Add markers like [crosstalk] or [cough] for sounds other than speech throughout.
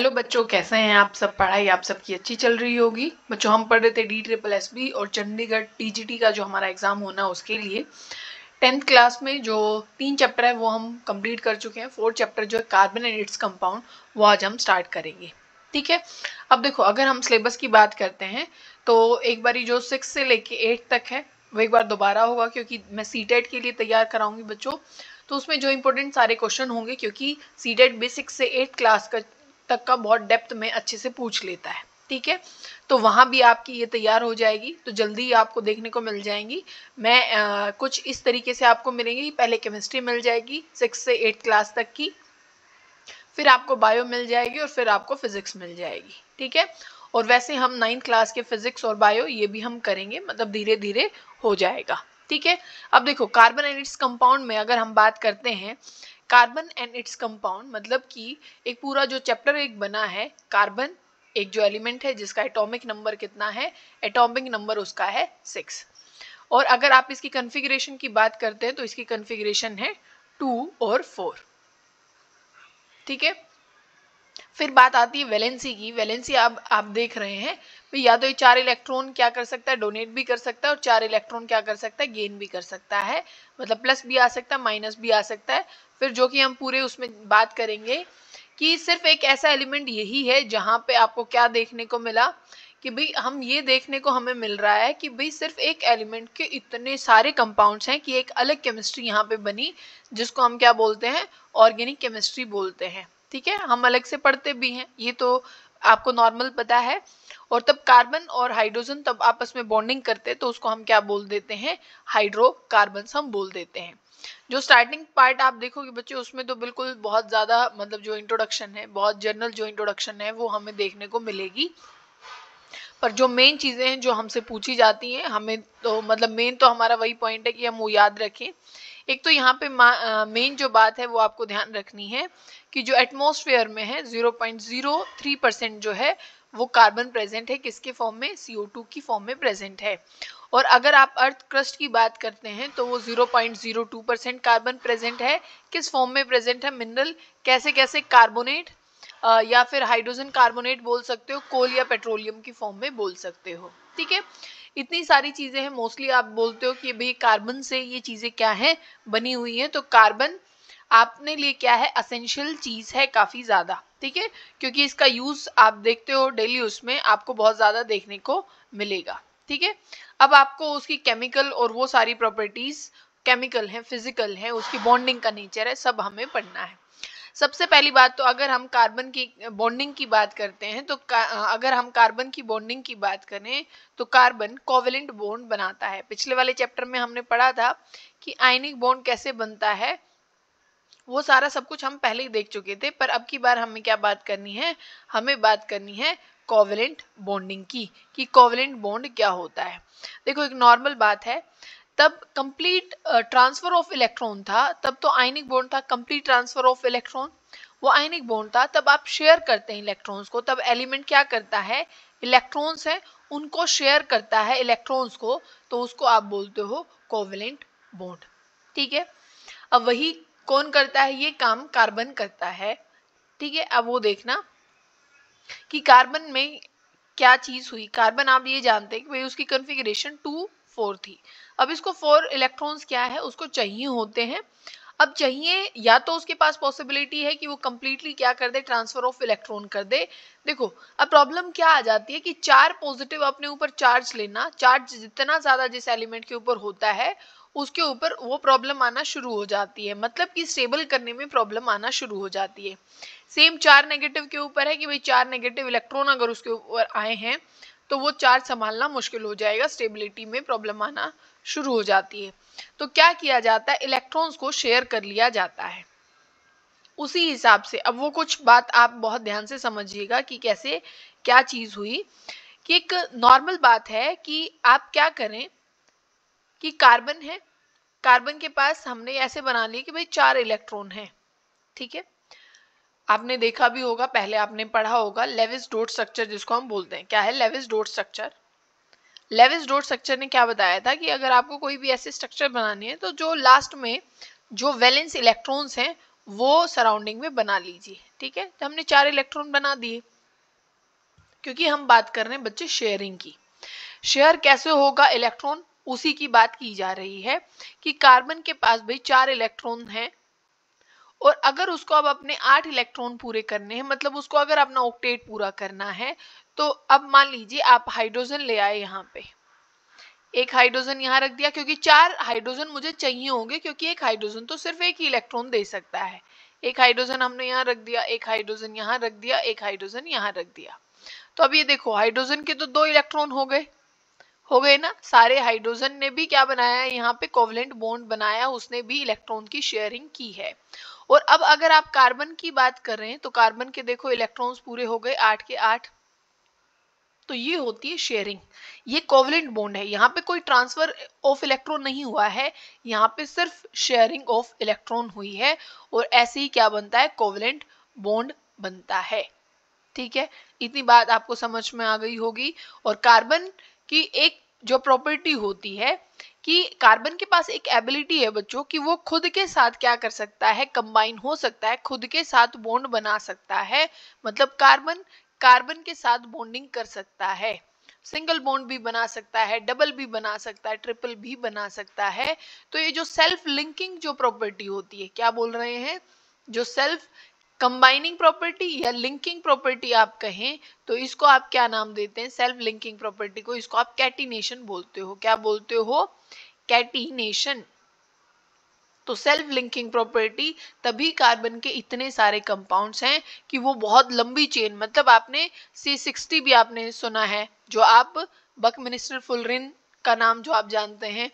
hello बच्चों कैसे हैं आप सब पढ़ाई आप सबकी अच्छी चल रही होगी बच्चों हम पढ़ रहे थे डी ट्रिपल एस बी और चंडीगढ़ टीजीटी का जो हमारा एग्ज़ाम होना है उसके लिए टेंथ क्लास में जो तीन चैप्टर है वो हम कंप्लीट कर चुके हैं फोर्थ चैप्टर जो है कार्बन एंड इट्स कंपाउंड वो आज हम स्टार्ट करेंगे ठीक है अब देखो अगर हम सिलेबस की बात करते हैं तो एक बारी जो सिक्स से लेके एट तक है वो एक बार दोबारा होगा क्योंकि मैं सी e के लिए तैयार कराऊंगी बच्चों तो उसमें जो इम्पोर्टेंट सारे क्वेश्चन होंगे क्योंकि सी टेट बेसिक से एट क्लास का तक का बहुत डेप्थ में अच्छे से पूछ लेता है ठीक है तो वहाँ भी आपकी ये तैयार हो जाएगी तो जल्दी ही आपको देखने को मिल जाएंगी मैं आ, कुछ इस तरीके से आपको मिलेंगी पहले केमिस्ट्री मिल जाएगी सिक्स से एट क्लास तक की फिर आपको बायो मिल जाएगी और फिर आपको फिजिक्स मिल जाएगी ठीक है और वैसे हम नाइन्थ क्लास के फिजिक्स और बायो ये भी हम करेंगे मतलब धीरे धीरे हो जाएगा ठीक है अब देखो कार्बन एनिड्स कंपाउंड में अगर हम बात करते हैं कार्बन एंड इट्स कंपाउंड मतलब कि एक पूरा जो चैप्टर एक बना है कार्बन एक जो एलिमेंट है जिसका एटॉमिक नंबर कितना है एटॉमिक नंबर उसका है सिक्स और अगर आप इसकी कन्फिग्रेशन की बात करते हैं तो इसकी कन्फिग्रेशन है टू और फोर ठीक है फिर बात आती है वैलेंसी की वैलेंसी आप आप देख रहे हैं या तो ये चार इलेक्ट्रॉन क्या कर सकता है डोनेट भी कर सकता है और चार इलेक्ट्रॉन क्या कर सकता है गेन भी कर सकता है मतलब प्लस भी आ सकता है माइनस भी आ सकता है फिर जो कि हम पूरे उसमें बात करेंगे कि सिर्फ एक ऐसा एलिमेंट यही है जहाँ पे आपको क्या देखने को मिला कि भाई हम ये देखने को हमें मिल रहा है कि भाई सिर्फ एक एलिमेंट के इतने सारे कंपाउंड्स हैं कि एक अलग केमिस्ट्री यहाँ पे बनी जिसको हम क्या बोलते हैं ऑर्गेनिक केमिस्ट्री बोलते हैं ठीक है हम अलग से पढ़ते भी हैं ये तो आपको नॉर्मल पता है और तब कार्बन और हाइड्रोजन तब आपस में बॉन्डिंग करते तो उसको हम क्या बोल देते हैं हाइड्रोकार्बन हम बोल देते हैं जो स्टार्टिंग पार्ट आप देखोगे बच्चे उसमें तो बिल्कुल बहुत ज़्यादा मतलब जो इंट्रोडक्शन है बहुत जनरल जो इंट्रोडक्शन है वो हमें देखने को मिलेगी पर जो मेन चीज़ें हैं जो हमसे पूछी जाती हैं हमें तो मतलब मेन तो हमारा वही पॉइंट है कि हम वो याद रखें एक तो यहाँ पे मेन जो बात है वो आपको ध्यान रखनी है कि जो एटमोसफेयर में है थ्री परसेंट जो है वो कार्बन प्रेजेंट है किसके फॉर्म में टू की फॉर्म में प्रेजेंट है और अगर आप अर्थ क्रस्ट की बात करते हैं तो वो 0.02 परसेंट कार्बन प्रेजेंट है किस फॉर्म में प्रेजेंट है मिनरल कैसे कैसे कार्बोनेट या फिर हाइड्रोजन कार्बोनेट बोल सकते हो कोल या पेट्रोलियम की फॉर्म में बोल सकते हो ठीक है इतनी सारी चीज़ें हैं मोस्टली आप बोलते हो कि भाई कार्बन से ये चीज़ें क्या हैं बनी हुई हैं तो कार्बन आपने लिए क्या है असेंशियल चीज़ है काफ़ी ज़्यादा ठीक है क्योंकि इसका यूज़ आप देखते हो डेली उसमें आपको बहुत ज़्यादा देखने को मिलेगा ठीक है अब आपको उसकी केमिकल और वो सारी प्रॉपर्टीज केमिकल है फिजिकल है उसकी बॉन्डिंग का नेचर है सब हमें पढ़ना है सबसे पहली बात तो अगर हम कार्बन की बॉन्डिंग की बात करते हैं तो अगर हम कार्बन की बॉन्डिंग की बात करें तो कार्बन कोवेलेंट बॉन्ड बनाता है पिछले वाले चैप्टर में हमने पढ़ा था कि आयनिक बॉन्ड कैसे बनता है वो सारा सब कुछ हम पहले ही देख चुके थे पर अब की बार हमें क्या बात करनी है हमें बात करनी है कोवलेंट बॉन्डिंग की कि कोवलेंट बॉन्ड क्या होता है देखो एक नॉर्मल बात है तब कंप्लीट ट्रांसफर ऑफ इलेक्ट्रॉन था तब तो आयनिक बॉन्ड था कंप्लीट ट्रांसफर ऑफ इलेक्ट्रॉन वो आयनिक बॉन्ड था तब आप शेयर करते हैं इलेक्ट्रॉन्स को तब एलिमेंट क्या करता है इलेक्ट्रॉन्स हैं उनको शेयर करता है इलेक्ट्रॉन्स को तो उसको आप बोलते हो कोवलेंट बॉन्ड ठीक है अब वही कौन करता है ये काम कार्बन करता है ठीक है अब वो देखना कि कार्बन में क्या चीज़ हुई कार्बन आप ये जानते हैं कि भाई उसकी कन्फिग्रेशन टू फोर थी अब इसको फोर इलेक्ट्रॉन्स क्या है उसको चाहिए होते हैं अब चाहिए या तो उसके पास पॉसिबिलिटी है कि वो कम्प्लीटली क्या कर दे ट्रांसफर ऑफ इलेक्ट्रॉन कर दे देखो अब प्रॉब्लम क्या आ जाती है कि चार पॉजिटिव अपने ऊपर चार्ज लेना चार्ज जितना ज़्यादा जिस एलिमेंट के ऊपर होता है उसके ऊपर वो प्रॉब्लम आना शुरू हो जाती है मतलब कि स्टेबल करने में प्रॉब्लम आना शुरू हो जाती है सेम चार नेगेटिव के ऊपर है कि भाई चार नेगेटिव इलेक्ट्रॉन अगर उसके ऊपर आए हैं तो वो चार्ज संभालना मुश्किल हो जाएगा स्टेबिलिटी में प्रॉब्लम आना शुरू हो जाती है तो क्या किया जाता है इलेक्ट्रॉन्स को शेयर कर लिया जाता है उसी हिसाब से अब वो कुछ बात आप बहुत ध्यान से समझिएगा कि कैसे क्या चीज़ हुई कि एक नॉर्मल बात है कि आप क्या करें कि कार्बन है कार्बन के पास हमने ऐसे बना लिया कि भाई चार इलेक्ट्रॉन है ठीक है आपने देखा भी होगा पहले आपने पढ़ा होगा लेविस डोट स्ट्रक्चर जिसको हम बोलते हैं क्या है Lewis dot structure Lewis dot structure ने क्या बताया था कि अगर आपको कोई भी ऐसे स्ट्रक्चर बनानी है तो जो लास्ट में जो वैलेंस इलेक्ट्रॉन्स हैं वो सराउंडिंग में बना लीजिए ठीक है तो हमने चार इलेक्ट्रॉन बना दिए क्योंकि हम बात कर रहे हैं बच्चे शेयरिंग की शेयर कैसे होगा इलेक्ट्रॉन उसी की बात की जा रही है कि कार्बन के पास भाई चार इलेक्ट्रॉन हैं और अगर उसको अब अपने आठ इलेक्ट्रॉन पूरे करने हैं मतलब उसको अगर अपना ऑक्टेट पूरा करना है तो अब मान लीजिए आप हाइड्रोजन ले आए यहाँ पे एक हाइड्रोजन यहाँ रख दिया क्योंकि चार हाइड्रोजन मुझे चाहिए होंगे क्योंकि एक हाइड्रोजन तो सिर्फ एक ही इलेक्ट्रॉन दे सकता है एक हाइड्रोजन हमने यहाँ रख दिया एक हाइड्रोजन यहाँ रख दिया एक हाइड्रोजन यहाँ रख दिया तो अब ये देखो हाइड्रोजन के तो दो इलेक्ट्रॉन हो गए हो गए ना सारे हाइड्रोजन ने भी क्या बनाया है यहाँ पे कोवलेंट बॉन्ड बनाया उसने भी इलेक्ट्रॉन की शेयरिंग की है और अब अगर आप कार्बन की बात कर रहे हैं तो कार्बन के देखो इलेक्ट्रॉन्स पूरे हो गए आठ के आठ तो ये होती है शेयरिंग ये कोवलेंट बॉन्ड है यहाँ पे कोई ट्रांसफर ऑफ इलेक्ट्रॉन नहीं हुआ है यहाँ पे सिर्फ शेयरिंग ऑफ इलेक्ट्रॉन हुई है और ऐसे ही क्या बनता है कोवलेंट बॉन्ड बनता है ठीक है इतनी बात आपको समझ में आ गई होगी और कार्बन की एक जो प्रॉपर्टी होती है कि कार्बन के पास एक एबिलिटी है बच्चों कि वो खुद के साथ क्या कर सकता है कंबाइन हो सकता है खुद के साथ बॉन्ड बना सकता है मतलब कार्बन कार्बन के साथ बॉन्डिंग कर सकता है सिंगल बॉन्ड भी बना सकता है डबल भी बना सकता है ट्रिपल भी बना सकता है तो ये जो सेल्फ लिंकिंग जो प्रॉपर्टी होती है क्या बोल रहे हैं जो सेल्फ कंबाइनिंग प्रॉपर्टी या लिंकिंग प्रॉपर्टी आप कहें तो इसको आप क्या नाम देते हैं सेल्फ लिंकिंग प्रॉपर्टी को इसको आप कैटिनेशन बोलते हो क्या बोलते हो कैटिनेशन तो सेल्फ लिंकिंग प्रॉपर्टी तभी कार्बन के इतने सारे कंपाउंड्स हैं कि वो बहुत लंबी चेन मतलब आपने सी सिक्सटी भी आपने सुना है जो आप बक मिनिस्टर फुलरिन का नाम जो आप जानते हैं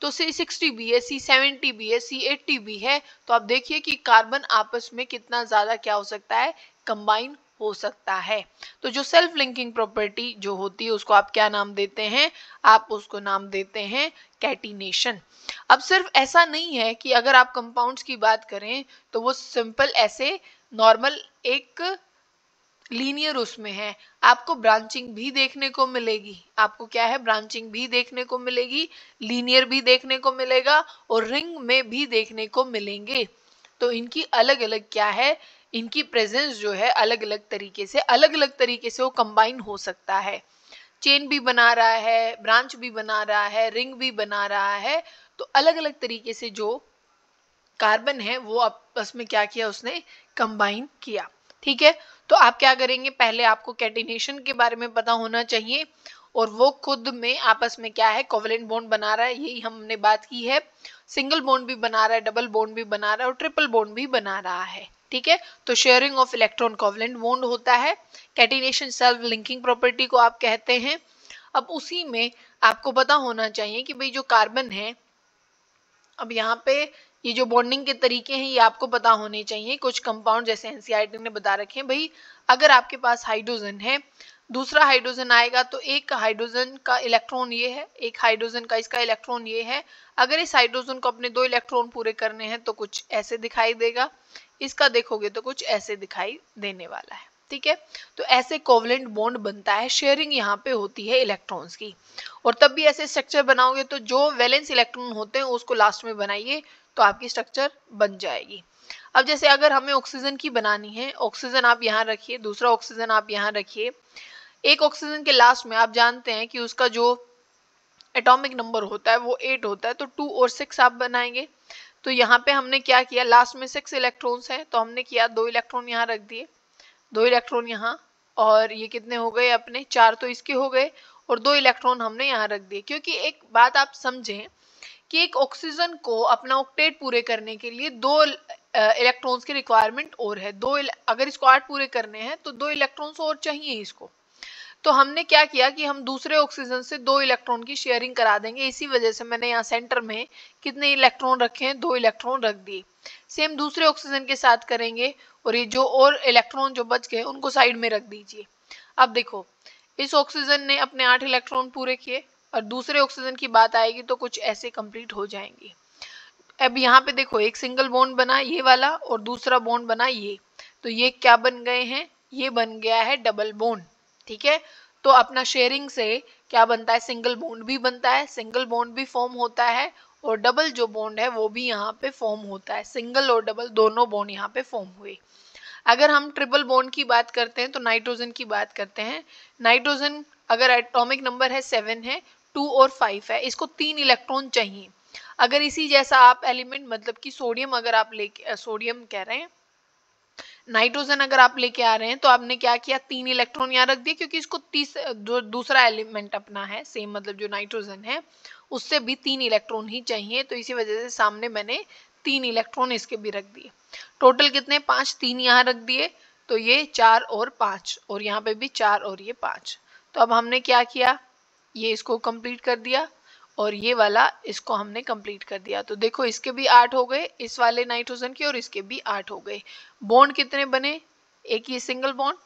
तो सी सिक्सटी बी है सी सेवेंटी बी है सी एट्टी बी है तो आप देखिए कि कार्बन आपस में कितना ज़्यादा क्या हो सकता है कंबाइन हो सकता है तो जो सेल्फ लिंकिंग प्रॉपर्टी जो होती है उसको आप क्या नाम देते हैं आप उसको नाम देते हैं कैटिनेशन अब सिर्फ ऐसा नहीं है कि अगर आप कंपाउंड्स की बात करें तो वो सिंपल ऐसे नॉर्मल एक लीनियर उसमें है आपको ब्रांचिंग भी देखने को मिलेगी आपको क्या है ब्रांचिंग भी देखने को मिलेगी लीनियर भी देखने को मिलेगा और रिंग में भी देखने को मिलेंगे तो इनकी अलग अलग क्या है इनकी प्रेजेंस जो है अलग अलग तरीके से अलग अलग तरीके से वो कंबाइन हो सकता है चेन भी बना रहा है ब्रांच भी बना रहा है रिंग भी बना रहा है तो अलग अलग तरीके से जो कार्बन है वो आपस में क्या किया उसने कंबाइन किया ठीक है तो आप क्या करेंगे पहले आपको कैटिनेशन के बारे में पता होना चाहिए और वो खुद में आपस में क्या है कोवलेंट बोन्ड बना रहा है यही हमने बात की है सिंगल बोन्ड भी बना रहा है डबल बोन्ड भी बना रहा है और ट्रिपल बोन्ड भी बना रहा है ठीक है तो sharing of electron covalent bond होता है कैटिनेशन सेल्फ लिंकिंग प्रॉपर्टी को आप कहते हैं अब उसी में आपको पता होना चाहिए कि भाई जो कार्बन है अब यहाँ पे ये जो बॉन्डिंग के तरीके हैं ये आपको पता होने चाहिए कुछ कंपाउंड जैसे एनसीआरटी ने बता रखे हैं भाई अगर आपके पास हाइड्रोजन है दूसरा हाइड्रोजन आएगा तो एक हाइड्रोजन का इलेक्ट्रॉन ये है एक हाइड्रोजन का इसका इलेक्ट्रॉन ये है अगर इस हाइड्रोजन को अपने दो इलेक्ट्रॉन पूरे करने हैं तो कुछ ऐसे दिखाई देगा इसका देखोगे तो कुछ ऐसे दिखाई देने वाला है ठीक है तो ऐसे कोवलेंट बॉन्ड बनता है शेयरिंग यहाँ पे होती है इलेक्ट्रॉन्स की और तब भी ऐसे स्ट्रक्चर बनाओगे तो जो वैलेंस इलेक्ट्रॉन होते हैं उसको लास्ट में बनाइए तो आपकी स्ट्रक्चर बन जाएगी अब जैसे अगर हमें ऑक्सीजन की बनानी है ऑक्सीजन आप यहाँ रखिए दूसरा ऑक्सीजन आप यहाँ रखिए एक ऑक्सीजन के लास्ट में आप जानते हैं कि उसका जो एटॉमिक नंबर होता है वो एट होता है तो टू और सिक्स आप बनाएंगे तो यहाँ पे हमने क्या किया लास्ट में सिक्स इलेक्ट्रॉन्स हैं तो हमने किया दो इलेक्ट्रॉन यहाँ रख दिए दो इलेक्ट्रॉन यहाँ और ये कितने हो गए अपने चार तो इसके हो गए और दो इलेक्ट्रॉन हमने यहाँ रख दिए क्योंकि एक बात आप समझें कि एक ऑक्सीजन को अपना ऑक्टेट पूरे करने के लिए दो इलेक्ट्रॉन्स की रिक्वायरमेंट और है दो अगर इसको आठ पूरे करने हैं तो दो इलेक्ट्रॉन्स और चाहिए इसको तो हमने क्या किया कि हम दूसरे ऑक्सीजन से दो इलेक्ट्रॉन की शेयरिंग करा देंगे इसी वजह से मैंने यहाँ सेंटर में कितने इलेक्ट्रॉन रखे हैं दो इलेक्ट्रॉन रख दिए सेम दूसरे ऑक्सीजन के साथ करेंगे और ये जो और इलेक्ट्रॉन जो बच गए उनको साइड में रख दीजिए अब देखो इस ऑक्सीजन ने अपने आठ इलेक्ट्रॉन पूरे किए और दूसरे ऑक्सीजन की बात आएगी तो कुछ ऐसे कंप्लीट हो जाएंगे अब यहाँ पे देखो एक सिंगल बॉन्ड बना ये वाला और दूसरा बॉन्ड बना ये तो ये क्या बन गए हैं ये बन गया है डबल बोन ठीक है तो अपना शेयरिंग से क्या बनता है सिंगल बोन्ड भी बनता है सिंगल बोन्ड भी फॉर्म होता है और डबल जो बोन्ड है वो भी यहाँ पे फॉर्म होता है सिंगल और डबल दोनों बोन्ड यहाँ पे फॉर्म हुए अगर हम ट्रिपल बोन्ड की बात करते हैं तो नाइट्रोजन की बात करते हैं नाइट्रोजन अगर एटॉमिक नंबर है सेवन है टू और फाइव है इसको तीन इलेक्ट्रॉन चाहिए अगर इसी जैसा आप एलिमेंट मतलब कि सोडियम अगर आप लेके सोडियम कह रहे हैं नाइट्रोजन अगर आप लेके आ रहे हैं तो आपने क्या किया तीन इलेक्ट्रॉन यहाँ रख दिए क्योंकि इसको तीस जो दूसरा एलिमेंट अपना है सेम मतलब जो नाइट्रोजन है उससे भी तीन इलेक्ट्रॉन ही चाहिए तो इसी वजह से सामने मैंने तीन इलेक्ट्रॉन इसके भी रख दिए टोटल कितने पाँच तीन यहाँ रख दिए तो ये चार और पाँच और यहाँ पे भी चार और ये पाँच तो अब हमने क्या किया ये इसको कंप्लीट कर दिया और ये वाला इसको हमने कंप्लीट कर दिया तो देखो इसके भी आठ हो गए इस वाले नाइट्रोजन के और इसके भी आठ हो गए बॉन्ड कितने बने एक ये सिंगल बॉन्ड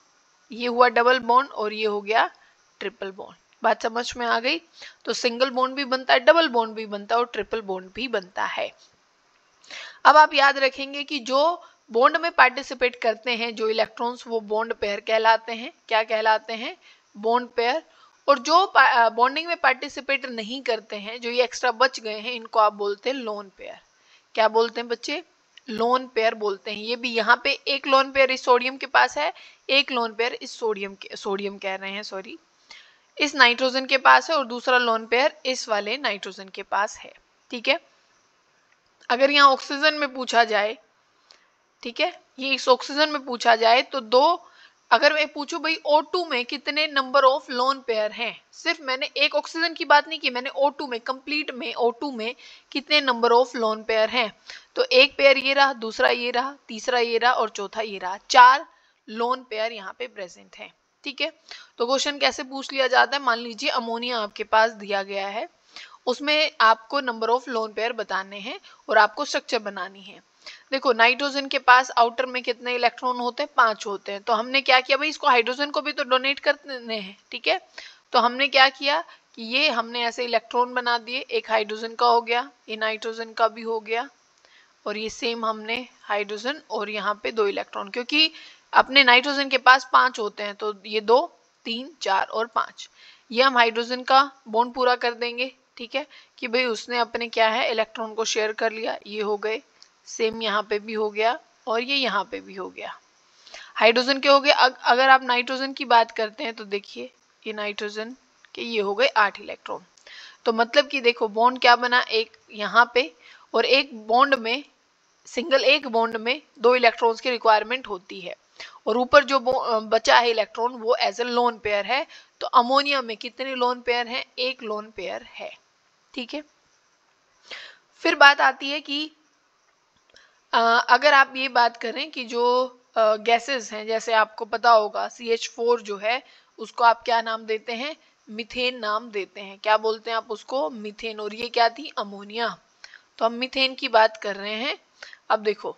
ये हुआ डबल बॉन्ड और ये हो गया ट्रिपल बॉन्ड बात समझ में आ गई तो सिंगल बॉन्ड भी बनता है डबल बॉन्ड भी बनता है और ट्रिपल बॉन्ड भी बनता है अब आप याद रखेंगे कि जो बॉन्ड में पार्टिसिपेट करते हैं जो इलेक्ट्रॉन्स वो बॉन्ड पेयर कहलाते हैं क्या कहलाते हैं बॉन्ड पेयर और जो बॉन्डिंग में पार्टिसिपेट नहीं करते हैं जो ये एक्स्ट्रा बच गए हैं इनको आप बोलते हैं लोन पेयर क्या बोलते हैं बच्चे लोन पेयर बोलते हैं ये भी यहाँ पे एक लोन पेयर इस सोडियम के पास है एक लोन पेयर इस सोडियम के सोडियम कह रहे हैं सॉरी इस नाइट्रोजन के पास है और दूसरा लोन पेयर इस वाले नाइट्रोजन के पास है ठीक है अगर यहाँ ऑक्सीजन में पूछा जाए ठीक है ये इस ऑक्सीजन में पूछा जाए तो दो अगर मैं पूछूं भाई O2 में कितने नंबर ऑफ लोन पेयर हैं सिर्फ मैंने एक ऑक्सीजन की बात नहीं की मैंने O2 में कंप्लीट में O2 में कितने नंबर ऑफ लोन पेयर हैं तो एक पेयर ये रहा दूसरा ये रहा तीसरा ये रहा और चौथा ये रहा चार लोन पेयर यहाँ पे प्रेजेंट हैं ठीक है तो क्वेश्चन कैसे पूछ लिया जाता है मान लीजिए अमोनिया आपके पास दिया गया है उसमें आपको नंबर ऑफ लोन पेयर बताने हैं और आपको स्ट्रक्चर बनानी है देखो नाइट्रोजन के पास आउटर में कितने इलेक्ट्रॉन होते हैं पांच होते हैं तो हमने क्या किया भाई इसको हाइड्रोजन को भी तो डोनेट करने हैं ठीक है तो हमने क्या किया कि ये हमने ऐसे इलेक्ट्रॉन बना दिए एक हाइड्रोजन का हो गया ये नाइट्रोजन का भी हो गया और ये सेम हमने हाइड्रोजन और यहाँ पे दो इलेक्ट्रॉन क्योंकि अपने नाइट्रोजन के पास पांच होते हैं तो ये दो तीन चार और पांच ये हम हाइड्रोजन का बोन पूरा कर देंगे ठीक है कि भाई उसने अपने क्या है इलेक्ट्रॉन को शेयर कर लिया ये हो गए सेम यहाँ पे भी हो गया और ये यहाँ पे भी हो गया हाइड्रोजन के हो गए अगर आप नाइट्रोजन की बात करते हैं तो देखिए ये नाइट्रोजन के ये हो गए आठ इलेक्ट्रॉन तो मतलब कि देखो बॉन्ड क्या बना एक यहाँ पे और एक बॉन्ड में सिंगल एक बॉन्ड में दो इलेक्ट्रॉन्स की रिक्वायरमेंट होती है और ऊपर जो बचा है इलेक्ट्रॉन वो एज ए लोन पेयर है तो अमोनिया में कितने लोन पेयर हैं एक लोन पेयर है ठीक है फिर बात आती है कि अगर आप ये बात करें कि जो गैसेस हैं जैसे आपको पता होगा सी एच फोर जो है उसको आप क्या नाम देते हैं मिथेन नाम देते हैं क्या बोलते हैं आप उसको मिथेन और ये क्या थी अमोनिया तो हम मिथेन की बात कर रहे हैं अब देखो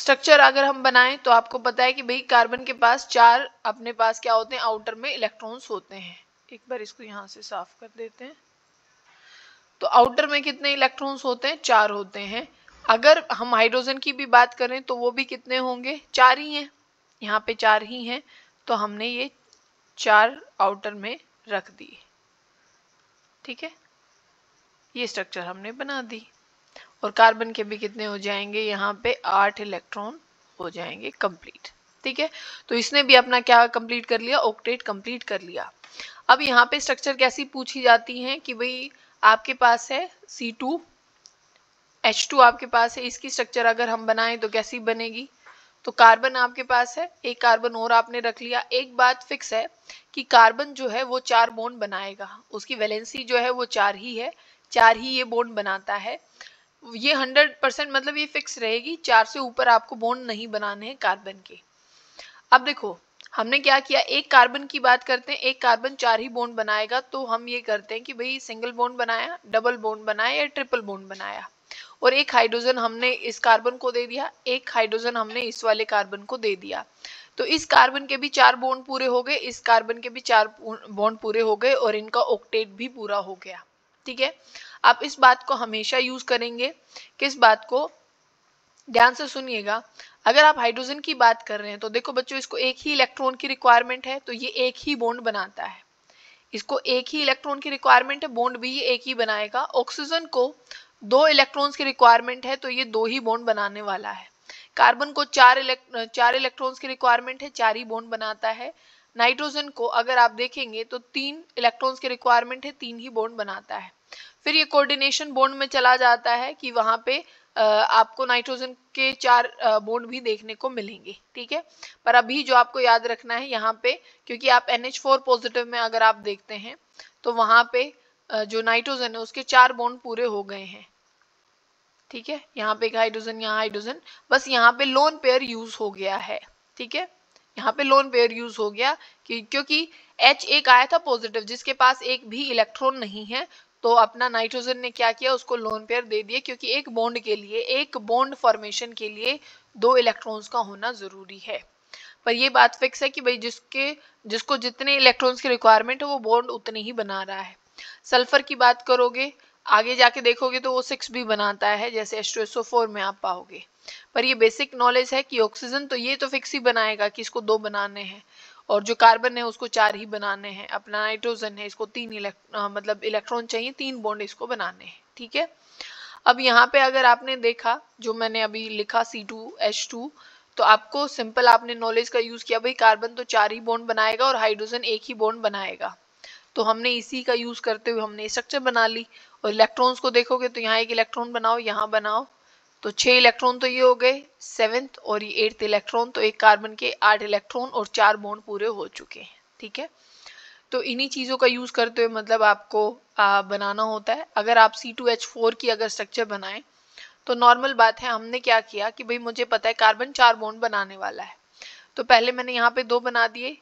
स्ट्रक्चर अगर हम बनाएं तो आपको पता है कि भाई कार्बन के पास चार अपने पास क्या होते हैं आउटर में इलेक्ट्रॉन्स होते हैं एक बार इसको यहाँ से साफ कर देते हैं तो आउटर में कितने इलेक्ट्रॉन्स होते हैं चार होते हैं अगर हम हाइड्रोजन की भी बात करें तो वो भी कितने होंगे चार ही हैं यहाँ पे चार ही हैं तो हमने ये चार आउटर में रख दिए ठीक है ये स्ट्रक्चर हमने बना दी और कार्बन के भी कितने हो जाएंगे यहाँ पे आठ इलेक्ट्रॉन हो जाएंगे कंप्लीट ठीक है तो इसने भी अपना क्या कंप्लीट कर लिया ऑक्टेट कंप्लीट कर लिया अब यहाँ पे स्ट्रक्चर कैसी पूछी जाती हैं कि भाई आपके पास है सी टू एच टू आपके पास है इसकी स्ट्रक्चर अगर हम बनाएं तो कैसी बनेगी तो कार्बन आपके पास है एक कार्बन और आपने रख लिया एक बात फिक्स है कि कार्बन जो है वो चार बोन बनाएगा उसकी वैलेंसी जो है वो चार ही है चार ही ये बोन बनाता है ये हंड्रेड परसेंट मतलब ये फिक्स रहेगी चार से ऊपर आपको बोन नहीं बनाने हैं कार्बन के अब देखो हमने क्या किया एक कार्बन की बात करते हैं एक कार्बन चार ही बोन बनाएगा तो हम ये करते हैं कि भाई सिंगल बोन बनाया डबल बोन बनाया या ट्रिपल बोन बनाया और एक हाइड्रोजन हमने इस कार्बन को दे दिया एक हाइड्रोजन हमने इस वाले कार्बन को दे दिया तो इस कार्बन के भी चार बोन पूरे हो गए इस कार्बन के भी चार बोन पूरे हो गए और इनका ऑक्टेट भी पूरा हो गया ठीक है आप इस बात को हमेशा यूज करेंगे किस बात को ध्यान से सुनिएगा अगर आप हाइड्रोजन की बात कर रहे हैं तो देखो बच्चों इसको एक ही इलेक्ट्रॉन की रिक्वायरमेंट है तो ये एक ही बॉन्ड बनाता है इसको एक ही इलेक्ट्रॉन की रिक्वायरमेंट है बॉन्ड भी ये एक ही बनाएगा ऑक्सीजन को दो इलेक्ट्रॉन्स की रिक्वायरमेंट है तो ये दो ही बॉन्ड बनाने वाला है कार्बन को चार इलेक्ट चार इलेक्ट्रॉन्स की रिक्वायरमेंट है चार ही बॉन्ड बनाता है नाइट्रोजन को अगर आप देखेंगे तो तीन इलेक्ट्रॉन्स की रिक्वायरमेंट है तीन ही बॉन्ड बनाता है फिर ये कोऑर्डिनेशन बॉन्ड में चला जाता है कि वहाँ पे आपको नाइट्रोजन के चार बोन्ड भी देखने को मिलेंगे ठीक है पर अभी जो आपको याद रखना है यहाँ पे क्योंकि आप एन पॉजिटिव में अगर आप देखते हैं तो वहां पे जो नाइट्रोजन है उसके चार बोन्ड पूरे हो गए हैं ठीक है यहाँ पे एक हाइड्रोजन यहाँ हाइड्रोजन बस यहाँ पे लोन पेयर यूज हो गया है ठीक है यहाँ पे लोन पेयर यूज हो गया कि क्योंकि एच एक आया था पॉजिटिव जिसके पास एक भी इलेक्ट्रॉन नहीं है तो अपना नाइट्रोजन ने क्या किया उसको लोन पेयर दे दिए क्योंकि एक बॉन्ड के लिए एक बॉन्ड फॉर्मेशन के लिए दो इलेक्ट्रॉन्स का होना ज़रूरी है पर यह बात फिक्स है कि भाई जिसके जिसको जितने इलेक्ट्रॉन्स की रिक्वायरमेंट है वो बॉन्ड उतने ही बना रहा है सल्फर की बात करोगे आगे जाके देखोगे तो वो सिक्स भी बनाता है जैसे एस्ट्रेसो फोर में आप पाओगे पर ये बेसिक नॉलेज है कि ऑक्सीजन तो ये तो फिक्स ही बनाएगा कि इसको दो बनाने हैं और जो कार्बन है उसको चार ही बनाने हैं अपना नाइट्रोजन है इसको तीन इलेक्ट्रॉन मतलब इलेक्ट्रॉन चाहिए तीन बॉन्ड इसको बनाने हैं ठीक है अब यहाँ पे अगर आपने देखा जो मैंने अभी लिखा सी टू एच टू तो आपको सिंपल आपने नॉलेज का यूज़ किया भाई कार्बन तो चार ही बॉन्ड बनाएगा और हाइड्रोजन एक ही बॉन्ड बनाएगा तो हमने इसी का यूज़ करते हुए हमने स्ट्रक्चर बना ली और इलेक्ट्रॉन्स को देखोगे तो यहाँ एक इलेक्ट्रॉन बनाओ यहाँ बनाओ तो छः इलेक्ट्रॉन तो ये हो गए सेवेंथ और ये एट्थ इलेक्ट्रॉन तो एक कार्बन के आठ इलेक्ट्रॉन और चार बॉन्ड पूरे हो चुके हैं ठीक है तो इन्हीं चीज़ों का यूज़ करते हुए मतलब आपको आ, बनाना होता है अगर आप सी टू एच फोर की अगर स्ट्रक्चर बनाएं तो नॉर्मल बात है हमने क्या किया कि भाई मुझे पता है कार्बन चार बॉन्ड बनाने वाला है तो पहले मैंने यहाँ पे दो बना दिए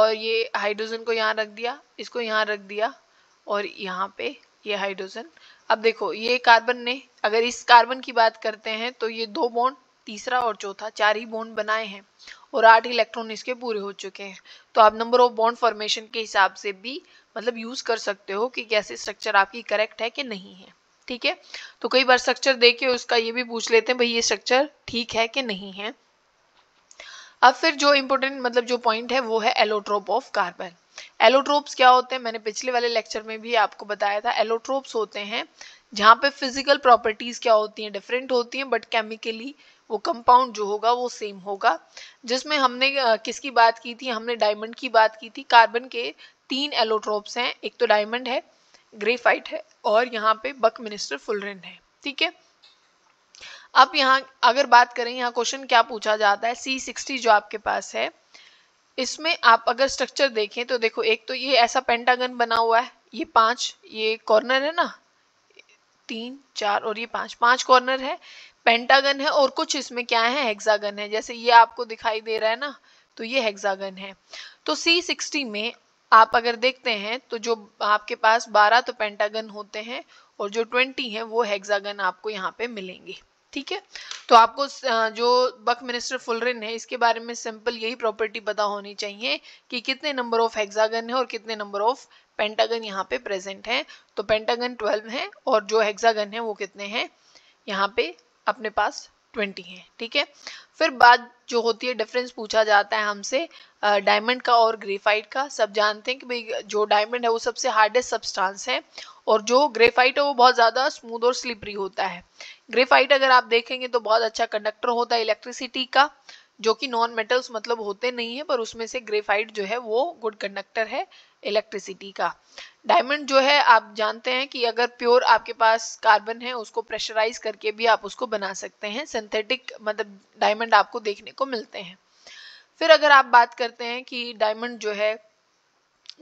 और ये हाइड्रोजन को यहाँ रख दिया इसको यहाँ रख दिया और यहाँ पे ये हाइड्रोजन अब देखो ये कार्बन ने अगर इस कार्बन की बात करते हैं तो ये दो बोन तीसरा और चौथा चार ही बोन बनाए हैं और आठ इलेक्ट्रॉन इसके पूरे हो चुके हैं तो आप नंबर ऑफ बॉन्ड फॉर्मेशन के हिसाब से भी मतलब यूज़ कर सकते हो कि कैसे स्ट्रक्चर आपकी करेक्ट है कि नहीं है ठीक है तो कई बार स्ट्रक्चर देख के उसका ये भी पूछ लेते हैं भाई ये स्ट्रक्चर ठीक है कि नहीं है अब फिर जो इम्पोर्टेंट मतलब जो पॉइंट है वो है एलोट्रोप ऑफ कार्बन एलोट्रोप्स क्या होते हैं मैंने पिछले वाले लेक्चर में भी आपको बताया था एलोट्रोप्स होते हैं जहाँ पे फिजिकल प्रॉपर्टीज़ क्या होती हैं डिफरेंट होती हैं बट केमिकली वो कंपाउंड जो होगा वो सेम होगा जिसमें हमने किसकी बात की थी हमने डायमंड की बात की थी कार्बन के तीन एलोट्रोप्स हैं एक तो डायमंड है ग्रेफाइट है और यहाँ पे बक मिनिस्टर फुलरेन है ठीक है अब यहाँ अगर बात करें यहाँ क्वेश्चन क्या पूछा जाता है सी सिक्सटी जो आपके पास है इसमें आप अगर स्ट्रक्चर देखें तो देखो एक तो ये ऐसा पेंटागन बना हुआ है ये पांच ये कॉर्नर है ना तीन चार और ये पांच पांच कॉर्नर है पेंटागन है और कुछ इसमें क्या है हेक्सागन है जैसे ये आपको दिखाई दे रहा है ना तो ये हेक्सागन है तो सी सिक्सटी में आप अगर देखते हैं तो जो आपके पास बारह तो पेंटागन होते हैं और जो ट्वेंटी हैं वो हेक्सागन आपको यहाँ पे मिलेंगे ठीक है तो आपको जो बक मिनिस्टर फुलरिन है इसके बारे में सिंपल यही प्रॉपर्टी पता होनी चाहिए कि कितने नंबर ऑफ हेक्सागन है और कितने नंबर ऑफ पेंटागन यहाँ पे प्रेजेंट है तो पेंटागन 12 है और जो हेक्सागन है वो कितने हैं यहाँ पे अपने पास 20 हैं ठीक है फिर बात जो होती है डिफरेंस पूछा जाता है हमसे डायमंड का और ग्रेफाइट का सब जानते हैं कि भाई जो डायमंड है वो सबसे हार्डेस्ट सबस्टांस है और जो ग्रेफाइट है वो बहुत ज़्यादा स्मूद और स्लिपरी होता है ग्रेफाइट अगर आप देखेंगे तो बहुत अच्छा कंडक्टर होता है इलेक्ट्रिसिटी का जो कि नॉन मेटल्स मतलब होते नहीं है पर उसमें से ग्रेफाइट जो है वो गुड कंडक्टर है इलेक्ट्रिसिटी का डायमंड जो है आप जानते हैं कि अगर प्योर आपके पास कार्बन है उसको प्रेशराइज करके भी आप उसको बना सकते हैं सिंथेटिक मतलब डायमंड आपको देखने को मिलते हैं फिर अगर आप बात करते हैं कि डायमंड जो है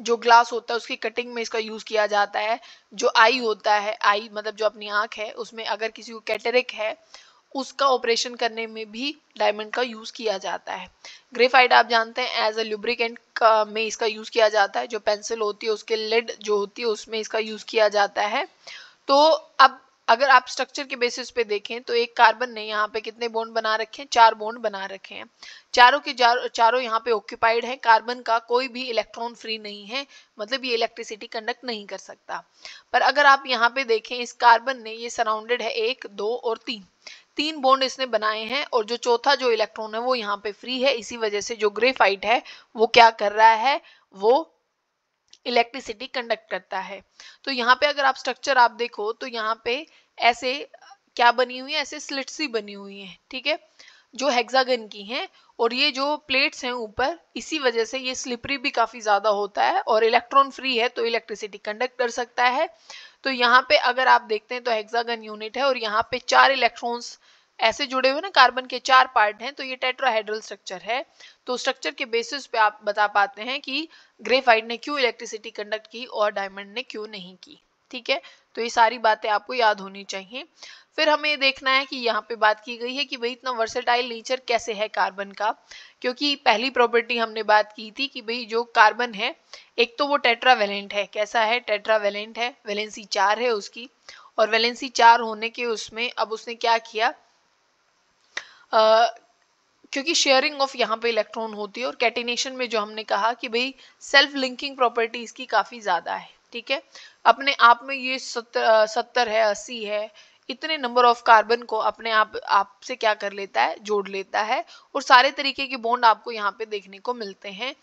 जो ग्लास होता है उसकी कटिंग में इसका यूज़ किया जाता है जो आई होता है आई मतलब जो अपनी आँख है उसमें अगर किसी को कैटरिक है उसका ऑपरेशन करने में भी डायमंड का यूज़ किया जाता है ग्रेफाइट आप जानते हैं एज अ लुब्रिकेंट में इसका यूज़ किया जाता है जो पेंसिल होती है उसके लेड जो होती है उसमें इसका यूज़ किया जाता है तो अब अगर आप स्ट्रक्चर के बेसिस पे देखें तो एक कार्बन ने यहाँ पे कितने बॉन्ड बना रखे हैं चार बॉन्ड बना रखे हैं चारों के चारों यहाँ पे ऑक्यूपाइड हैं कार्बन का कोई भी इलेक्ट्रॉन फ्री नहीं है मतलब ये इलेक्ट्रिसिटी कंडक्ट नहीं कर सकता पर अगर आप यहाँ पे देखें इस कार्बन ने ये सराउंडेड है एक दो और तीन तीन बोन्ड इसने बनाए हैं और जो चौथा जो इलेक्ट्रॉन है वो यहाँ पे फ्री है इसी वजह से जो ग्रेफाइट है वो क्या कर रहा है वो इलेक्ट्रिसिटी कंडक्ट करता है तो यहाँ पे अगर आप स्ट्रक्चर आप देखो तो यहाँ पे ऐसे क्या बनी हुई है ऐसे स्लिट्स ही बनी हुई है ठीक है जो हेक्सागन की हैं और ये जो प्लेट्स हैं ऊपर इसी वजह से ये स्लिपरी भी काफ़ी ज़्यादा होता है और इलेक्ट्रॉन फ्री है तो इलेक्ट्रिसिटी कंडक्ट कर सकता है तो यहाँ पे अगर आप देखते हैं तो हेक्सागन यूनिट है और यहाँ पे चार इलेक्ट्रॉन्स ऐसे जुड़े हुए ना कार्बन के चार पार्ट हैं तो ये टेट्राहेड्रल स्ट्रक्चर है तो स्ट्रक्चर के बेसिस पे आप बता पाते हैं कि ग्रेफाइट ने क्यों इलेक्ट्रिसिटी कंडक्ट की और डायमंड ने क्यों नहीं की ठीक है तो ये सारी बातें आपको याद होनी चाहिए फिर हमें देखना है कि यहाँ पे बात की गई है कि भाई इतना वर्सेटाइल नेचर कैसे है कार्बन का क्योंकि पहली प्रॉपर्टी हमने बात की थी कि भाई जो कार्बन है एक तो वो टेट्रावेलेंट है कैसा है टेट्रावेलेंट है वेलेंसी चार है उसकी और वेलेंसी चार होने के उसमें अब उसने क्या किया आ, क्योंकि शेयरिंग ऑफ यहाँ पे इलेक्ट्रॉन होती है और कैटिनेशन में जो हमने कहा कि भाई सेल्फ लिंकिंग प्रॉपर्टी इसकी काफ़ी ज़्यादा है ठीक है अपने आप में ये सत्तर सत्तर है अस्सी है इतने नंबर ऑफ कार्बन को अपने आप आपसे क्या कर लेता है जोड़ लेता है और सारे तरीके के बॉन्ड आपको यहाँ पे देखने को मिलते हैं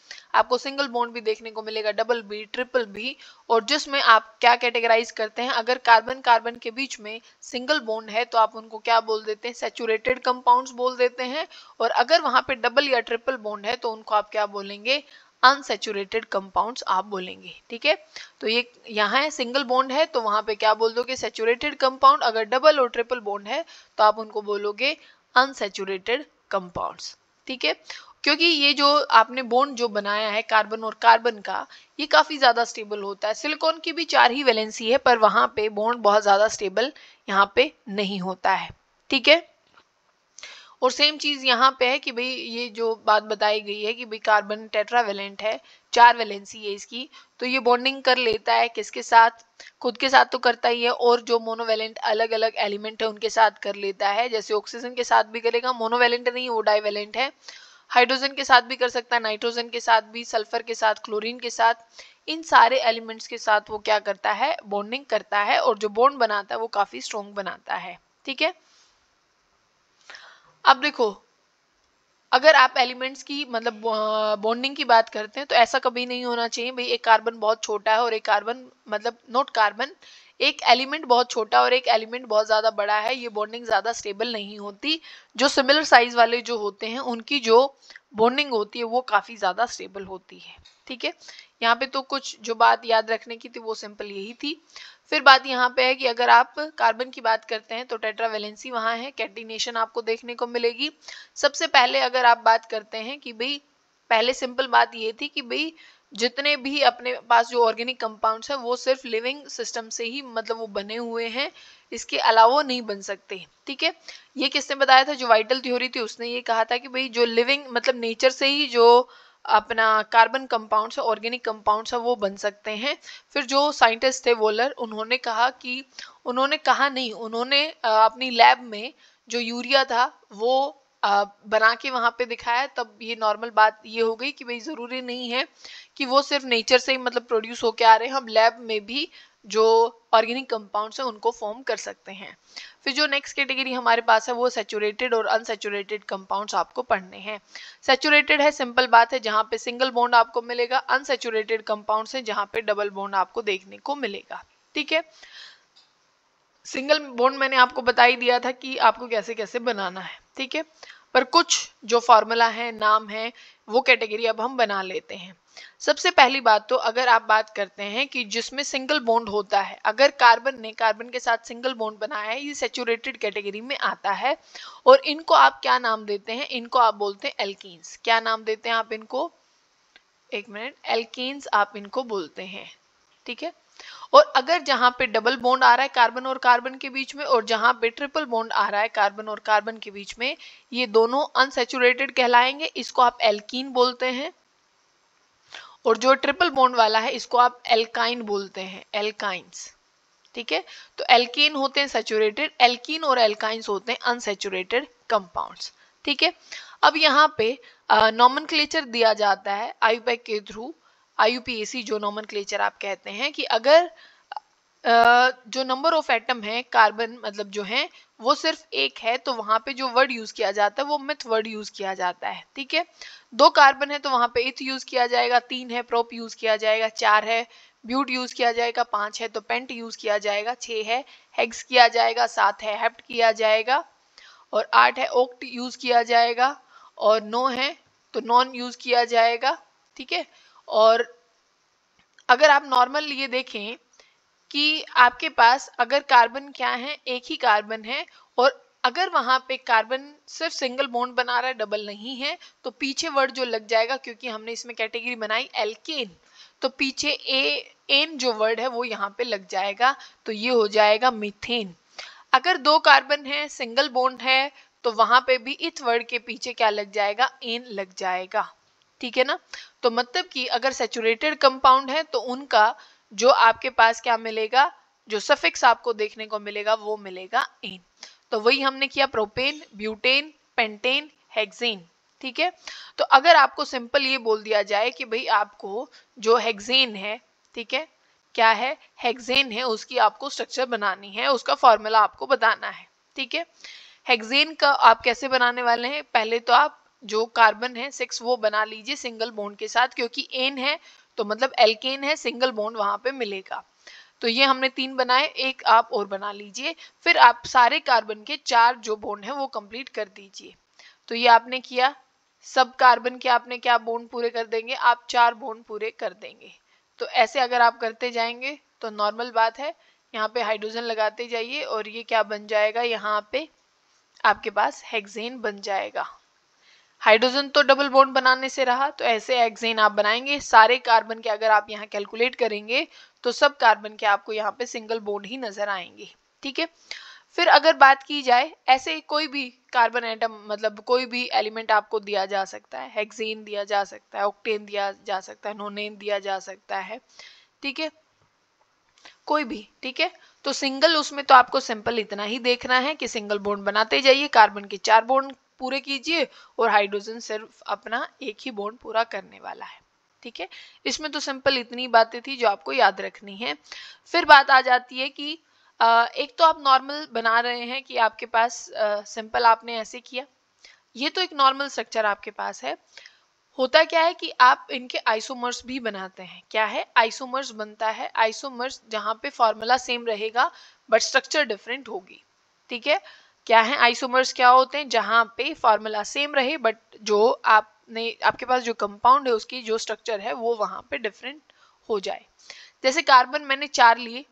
आपको सिंगल बॉन्ड भी देखने को मिलेगा डबल बी ट्रिपल बी और जिसमें आप क्या कैटेगराइज करते हैं अगर कार्बन कार्बन के बीच में सिंगल बॉन्ड है तो आप उनको क्या बोल देते हैं सेचुरेटेड कंपाउंड बोल देते हैं और अगर वहां पे डबल या ट्रिपल बॉन्ड है तो उनको आप क्या बोलेंगे अनसेचुरेटेड कंपाउंड्स आप बोलेंगे ठीक है तो ये यहाँ है सिंगल बॉन्ड है तो वहां पे क्या बोल दोगे सेचुरेटेड कंपाउंड अगर डबल और ट्रिपल बॉन्ड है तो आप उनको बोलोगे अनसेचुरेटेड कंपाउंड्स ठीक है क्योंकि ये जो आपने बोन्ड जो बनाया है कार्बन और कार्बन का ये काफ़ी ज़्यादा स्टेबल होता है सिलिकॉन की भी चार ही वैलेंसी है पर वहां पे बोन्ड बहुत ज़्यादा स्टेबल यहाँ पे नहीं होता है ठीक है और सेम चीज़ यहाँ पे है कि भाई ये जो बात बताई गई है कि भाई कार्बन टेट्रावेलेंट है चार वैलेंसी है इसकी तो ये बॉन्डिंग कर लेता है किसके साथ खुद के साथ तो करता ही है और जो मोनोवेलेंट अलग अलग एलिमेंट है उनके साथ कर लेता है जैसे ऑक्सीजन के साथ भी करेगा मोनोवेलेंट नहीं वो डाईवेलेंट है हाइड्रोजन के साथ भी कर सकता है नाइट्रोजन के साथ भी सल्फर के साथ क्लोरीन के साथ इन सारे एलिमेंट्स के साथ वो क्या करता है बॉन्डिंग करता है और जो बॉन्ड बनाता है वो काफ़ी स्ट्रॉन्ग बनाता है ठीक है अब देखो अगर आप एलिमेंट्स की मतलब बॉन्डिंग की बात करते हैं तो ऐसा कभी नहीं होना चाहिए भाई एक कार्बन बहुत छोटा है और एक कार्बन मतलब नोट कार्बन एक एलिमेंट बहुत छोटा और एक एलिमेंट बहुत ज़्यादा बड़ा है ये बॉन्डिंग ज़्यादा स्टेबल नहीं होती जो सिमिलर साइज वाले जो होते हैं उनकी जो बॉन्डिंग होती है वो काफ़ी ज़्यादा स्टेबल होती है ठीक है यहाँ पे तो कुछ जो बात याद रखने की थी वो सिंपल यही थी फिर बात यहाँ पे है कि अगर आप कार्बन की बात करते हैं तो टेट्रावेलेंसी वहाँ है कैटिनेशन आपको देखने को मिलेगी सबसे पहले अगर आप बात करते हैं कि भाई पहले सिंपल बात ये थी कि भाई जितने भी अपने पास जो ऑर्गेनिक कंपाउंड्स हैं वो सिर्फ लिविंग सिस्टम से ही मतलब वो बने हुए हैं इसके अलावा नहीं बन सकते ठीक है ये किसने बताया था जो वाइटल थ्योरी थी उसने ये कहा था कि भाई जो लिविंग मतलब नेचर से ही जो अपना कार्बन कंपाउंड्स ऑर्गेनिक कंपाउंड्स है वो बन सकते हैं फिर जो साइंटिस्ट थे वोलर उन्होंने कहा कि उन्होंने कहा नहीं उन्होंने अपनी लैब में जो यूरिया था वो बना के वहाँ पे दिखाया तब ये नॉर्मल बात ये हो गई कि भाई ज़रूरी नहीं है कि वो सिर्फ नेचर से ही मतलब प्रोड्यूस होके आ रहे हैं हम लैब में भी जो ऑर्गेनिक कंपाउंड्स हैं उनको फॉर्म कर सकते हैं फिर जो नेक्स्ट कैटेगरी हमारे पास है वो सेचूरेटेड और अनसेचूरेटेड कंपाउंड्स आपको पढ़ने हैं सेचूरेटेड है सिंपल बात है जहाँ पे सिंगल बॉन्ड आपको मिलेगा अनसेचूरेटेड कंपाउंड्स हैं जहाँ पे डबल बॉन्ड आपको देखने को मिलेगा ठीक है सिंगल बॉन्ड मैंने आपको बता ही दिया था कि आपको कैसे कैसे बनाना है ठीक है पर कुछ जो फार्मूला है नाम है वो कैटेगरी अब हम बना लेते हैं सबसे पहली बात तो अगर आप बात करते हैं कि जिसमें सिंगल बोंड होता है अगर कार्बन ने कार्बन के साथ सिंगल बोंड बनाया है ये सेचुरेटेड कैटेगरी में आता है और इनको आप क्या नाम देते हैं इनको आप बोलते हैं एल्कीन्स क्या नाम देते हैं आप इनको एक मिनट एल्कीन्स आप इनको बोलते हैं ठीक है और अगर जहां पे डबल बॉन्ड आ रहा है कार्बन और कार्बन के बीच में और जहां पे ट्रिपल बॉन्ड आ रहा है कार्बन और कार्बन के बीच में ये दोनों अनसेचुरेटेड कहलाएंगे इसको आप एल्कीन बोलते हैं और जो ट्रिपल बॉन्ड वाला है इसको आप एल्काइन बोलते हैं एल्काइंस ठीक है तो एल्कीन होते हैं सेचुरेटेड एल्कीन और एल्काइंस होते हैं अनसेचुरेटेड कंपाउंड्स ठीक है अब यहाँ पे नॉमन दिया जाता है आई के थ्रू आई जो नॉमन आप कहते हैं कि अगर जो नंबर ऑफ एटम है कार्बन मतलब जो है वो सिर्फ एक है तो वहाँ पे जो वर्ड यूज़ किया जाता है वो मिथ वर्ड यूज़ किया जाता है ठीक है दो कार्बन है तो वहाँ पे इथ यूज़ किया जाएगा तीन है प्रोप यूज़ किया जाएगा चार है ब्यूट यूज़ किया जाएगा पाँच है तो पेंट यूज़ किया जाएगा छः है हेग्स किया जाएगा सात है हेप्ट किया जाएगा और आठ है ओक्ट यूज़ किया जाएगा और नौ है तो नॉन यूज़ किया जाएगा ठीक है और अगर आप नॉर्मल ये देखें कि आपके पास अगर कार्बन क्या है एक ही कार्बन है और अगर वहाँ पे कार्बन सिर्फ सिंगल बॉन्ड बना रहा है डबल नहीं है तो पीछे वर्ड जो लग जाएगा क्योंकि हमने इसमें कैटेगरी बनाई एल्केन तो पीछे ए एन जो वर्ड है वो यहाँ पे लग जाएगा तो ये हो जाएगा मिथेन अगर दो कार्बन है सिंगल बॉन्ड है तो वहाँ पे भी इथ वर्ड के पीछे क्या लग जाएगा एन लग जाएगा ठीक है ना तो मतलब कि अगर सेचुरेटेड कंपाउंड है तो उनका जो आपके पास क्या मिलेगा जो सफिक्स आपको देखने को मिलेगा वो मिलेगा एन तो वही हमने किया प्रोपेन ब्यूटेन पेंटेन हेक्सेन ठीक है तो अगर आपको सिंपल ये बोल दिया जाए कि भाई आपको जो हेक्सेन है ठीक है क्या है हेक्सेन है उसकी आपको स्ट्रक्चर बनानी है उसका फॉर्मूला आपको बताना है ठीक है हेक्सेन का आप कैसे बनाने वाले हैं पहले तो आप जो कार्बन है सिक्स वो बना लीजिए सिंगल बोन के साथ क्योंकि एन है तो मतलब एल्केन है सिंगल बोन वहाँ पे मिलेगा तो ये हमने तीन बनाए एक आप और बना लीजिए फिर आप सारे कार्बन के चार जो बोन हैं वो कंप्लीट कर दीजिए तो ये आपने किया सब कार्बन के आपने क्या बोन पूरे कर देंगे आप चार बोन पूरे कर देंगे तो ऐसे अगर आप करते जाएंगे तो नॉर्मल बात है यहाँ पे हाइड्रोजन लगाते जाइए और ये क्या बन जाएगा यहाँ पे आपके पास हेक्सेन बन जाएगा हाइड्रोजन तो डबल बॉन्ड बनाने से रहा तो ऐसे एक्जेन आप बनाएंगे सारे कार्बन के अगर आप यहाँ कैलकुलेट करेंगे तो सब कार्बन के आपको यहाँ पे सिंगल बॉन्ड ही नजर आएंगे ठीक है फिर अगर बात की जाए ऐसे कोई भी कार्बन एटम मतलब कोई भी एलिमेंट आपको दिया जा सकता है हेक्सेन दिया जा सकता है ऑक्टेन दिया जा सकता है नोनेन दिया जा सकता है ठीक है कोई भी ठीक है तो सिंगल उसमें तो आपको सिंपल इतना ही देखना है कि सिंगल बोन्ड बनाते जाइए कार्बन के चार बोन्ड पूरे कीजिए और हाइड्रोजन सिर्फ अपना एक ही बॉन्ड पूरा करने वाला है ठीक है इसमें तो सिंपल इतनी बातें थी जो आपको याद रखनी है फिर बात आ जाती है कि एक तो आप नॉर्मल बना रहे हैं कि आपके पास सिंपल आपने ऐसे किया ये तो एक नॉर्मल स्ट्रक्चर आपके पास है होता क्या है कि आप इनके आइसोमर्स भी बनाते हैं क्या है आइसोमर्स बनता है आइसोमर्स जहाँ पे फॉर्मूला सेम रहेगा बट स्ट्रक्चर डिफरेंट होगी ठीक है क्या है आइसोमर्स क्या होते हैं जहाँ पे फार्मूला सेम रहे बट जो आपने आपके पास जो कंपाउंड है उसकी जो स्ट्रक्चर है वो वहाँ पे डिफरेंट हो जाए जैसे कार्बन मैंने चार लिए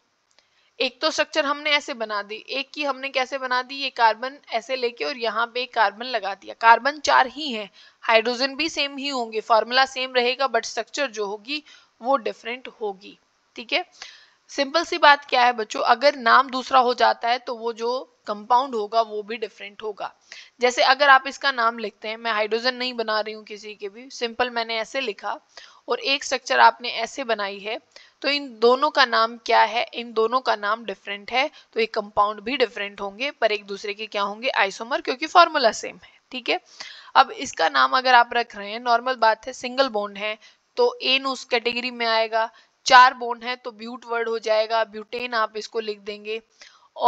एक तो स्ट्रक्चर हमने ऐसे बना दी एक की हमने कैसे बना दी ये कार्बन ऐसे लेके और यहाँ पे कार्बन लगा दिया कार्बन चार ही हैं हाइड्रोजन भी सेम ही होंगे फार्मूला सेम रहेगा बट स्ट्रक्चर जो होगी वो डिफरेंट होगी ठीक है सिंपल सी बात क्या है बच्चों अगर नाम दूसरा हो जाता है तो वो जो कंपाउंड होगा वो भी डिफरेंट होगा जैसे अगर आप इसका नाम लिखते हैं मैं हाइड्रोजन नहीं बना रही हूँ किसी के भी सिंपल मैंने ऐसे लिखा और एक स्ट्रक्चर आपने ऐसे बनाई है तो इन दोनों का नाम क्या है इन दोनों का नाम डिफरेंट है तो एक कंपाउंड भी डिफरेंट होंगे पर एक दूसरे के क्या होंगे आइसोमर क्योंकि फॉर्मूला सेम है ठीक है अब इसका नाम अगर आप रख रहे हैं नॉर्मल बात है सिंगल बोन्ड है तो एन उस कैटेगरी में आएगा चार बोन है तो ब्यूट वर्ड हो जाएगा ब्यूटेन आप इसको लिख देंगे